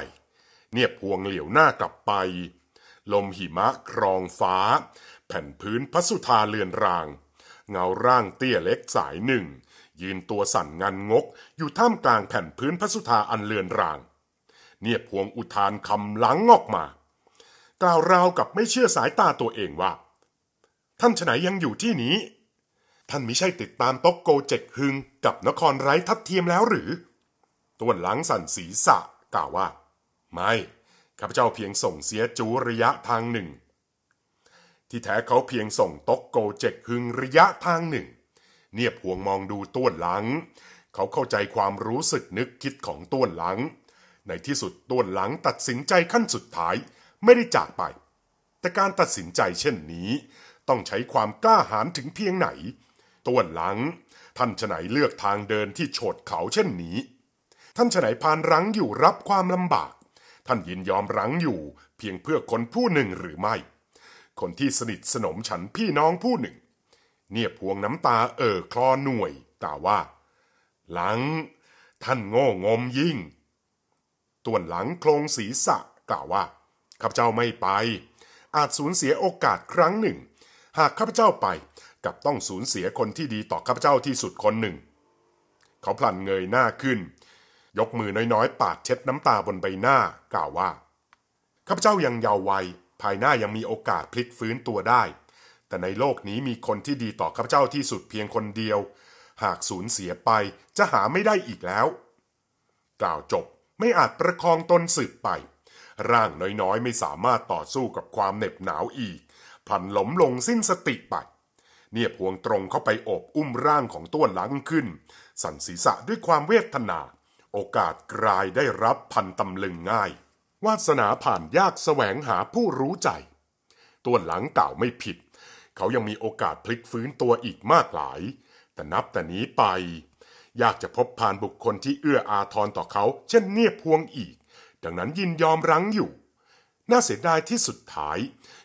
เนียบหวงเหลียวหน้ากลับไป ลมหิมะครองฟ้า แผ่นพื้นพัสุธาเลือนราง เงาร่างเตี้ยเล็กสายหนึ่งยืนตัวสั่นงันงกอยู่ท่ามกลางแผ่นพื้นพระสุธาอันเลือนรางเนียบพวงอุทานคำลังงอกมา กล่าวราวกับไม่เชื่อสายตาตัวเองว่า ท่านฉไหนยังอยู่ที่นี้ ท่านมิใช่ติดตามต๊กโกเจกฮึงกับนครไร้ทัดเทียมแล้วหรือตัวนหลังสั่นศีรษะกล่าวว่า ไม่ ข้าพเจ้าเพียงส่งเสียจูระยะทางหนึ่ง ที่แท้เขาเพียงส่งต๊กโกเจกฮึงระยะทางหนึ่งเนียบห่วงมองดูต้วนหลัง เขาเข้าใจความรู้สึกนึกคิดของต้วนหลังในที่สุดต้วนหลังตัดสินใจขั้นสุดท้ายไม่ได้จากไป แต่การตัดสินใจเช่นนี้ ต้องใช้ความกล้าหาญถึงเพียงไหนต้วนหลัง ท่านฉไหนเลือกทางเดินที่โฉดเขาเช่นนี้ ท่านฉไหนพานรั้งอยู่รับความลำบาก ท่านยินยอมรั้งอยู่เพียงเพื่อคนผู้หนึ่งหรือไม่ คนที่สนิทสนมฉันพี่น้องผู้หนึ่งเงียบพวงน้ำตาเอ่อคลอหน่วยกล่าวว่า หลัง ท่านโง่งมยิ่งต่วนหลังโครงศีรษะ กล่าวว่าข้าพเจ้าไม่ไป อาจสูญเสียโอกาสครั้งหนึ่ง หากข้าพเจ้าไปกับต้องสูญเสียคนที่ดีต่อข้าพเจ้าที่สุดคนหนึ่ง เขาพลันเงยหน้าขึ้น ยกมือน้อย ๆ ปาดเช็ดน้ำตาบนใบหน้า กล่าวว่าข้าพเจ้ายังเยาว์วัยภายหน้ายังมีโอกาสพลิกฟื้นตัวได้แต่ในโลกนี้มีคนที่ดีต่อข้าพเจ้าที่สุดเพียงคนเดียว หากสูญเสียไปจะหาไม่ได้อีกแล้ว กล่าวจบไม่อาจประคองตนสืบไป ร่างน้อยๆ ไม่สามารถต่อสู้กับความเหน็บหนาวอีกพันหลมลงสิ้นสติไป เนียบพวงตรงเข้าไปอบอุ้มร่างของต้วนหลังขึ้น สั่นศีรษะด้วยความเวทนา โอกาสกลายได้รับพันตำลึงง่าย วาสนาผ่านยากแสวงหาผู้รู้ใจต้วนหลังกล่าวไม่ผิดเขายังมีโอกาสพลิกฟื้นตัวอีกมากหลาย แต่นับแต่นี้ไปยากจะพบผ่านบุคคลที่เอื้ออาทรต่อเขาเช่นเนียพวงอีก ดังนั้นยินยอมรั้งอยู่ น่าเสียดายที่สุดท้าย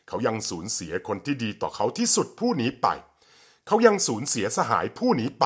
เขายังสูญเสียคนที่ดีต่อเขาที่สุดผู้นี้ไป เขายังสูญเสียสหายผู้นี้ไป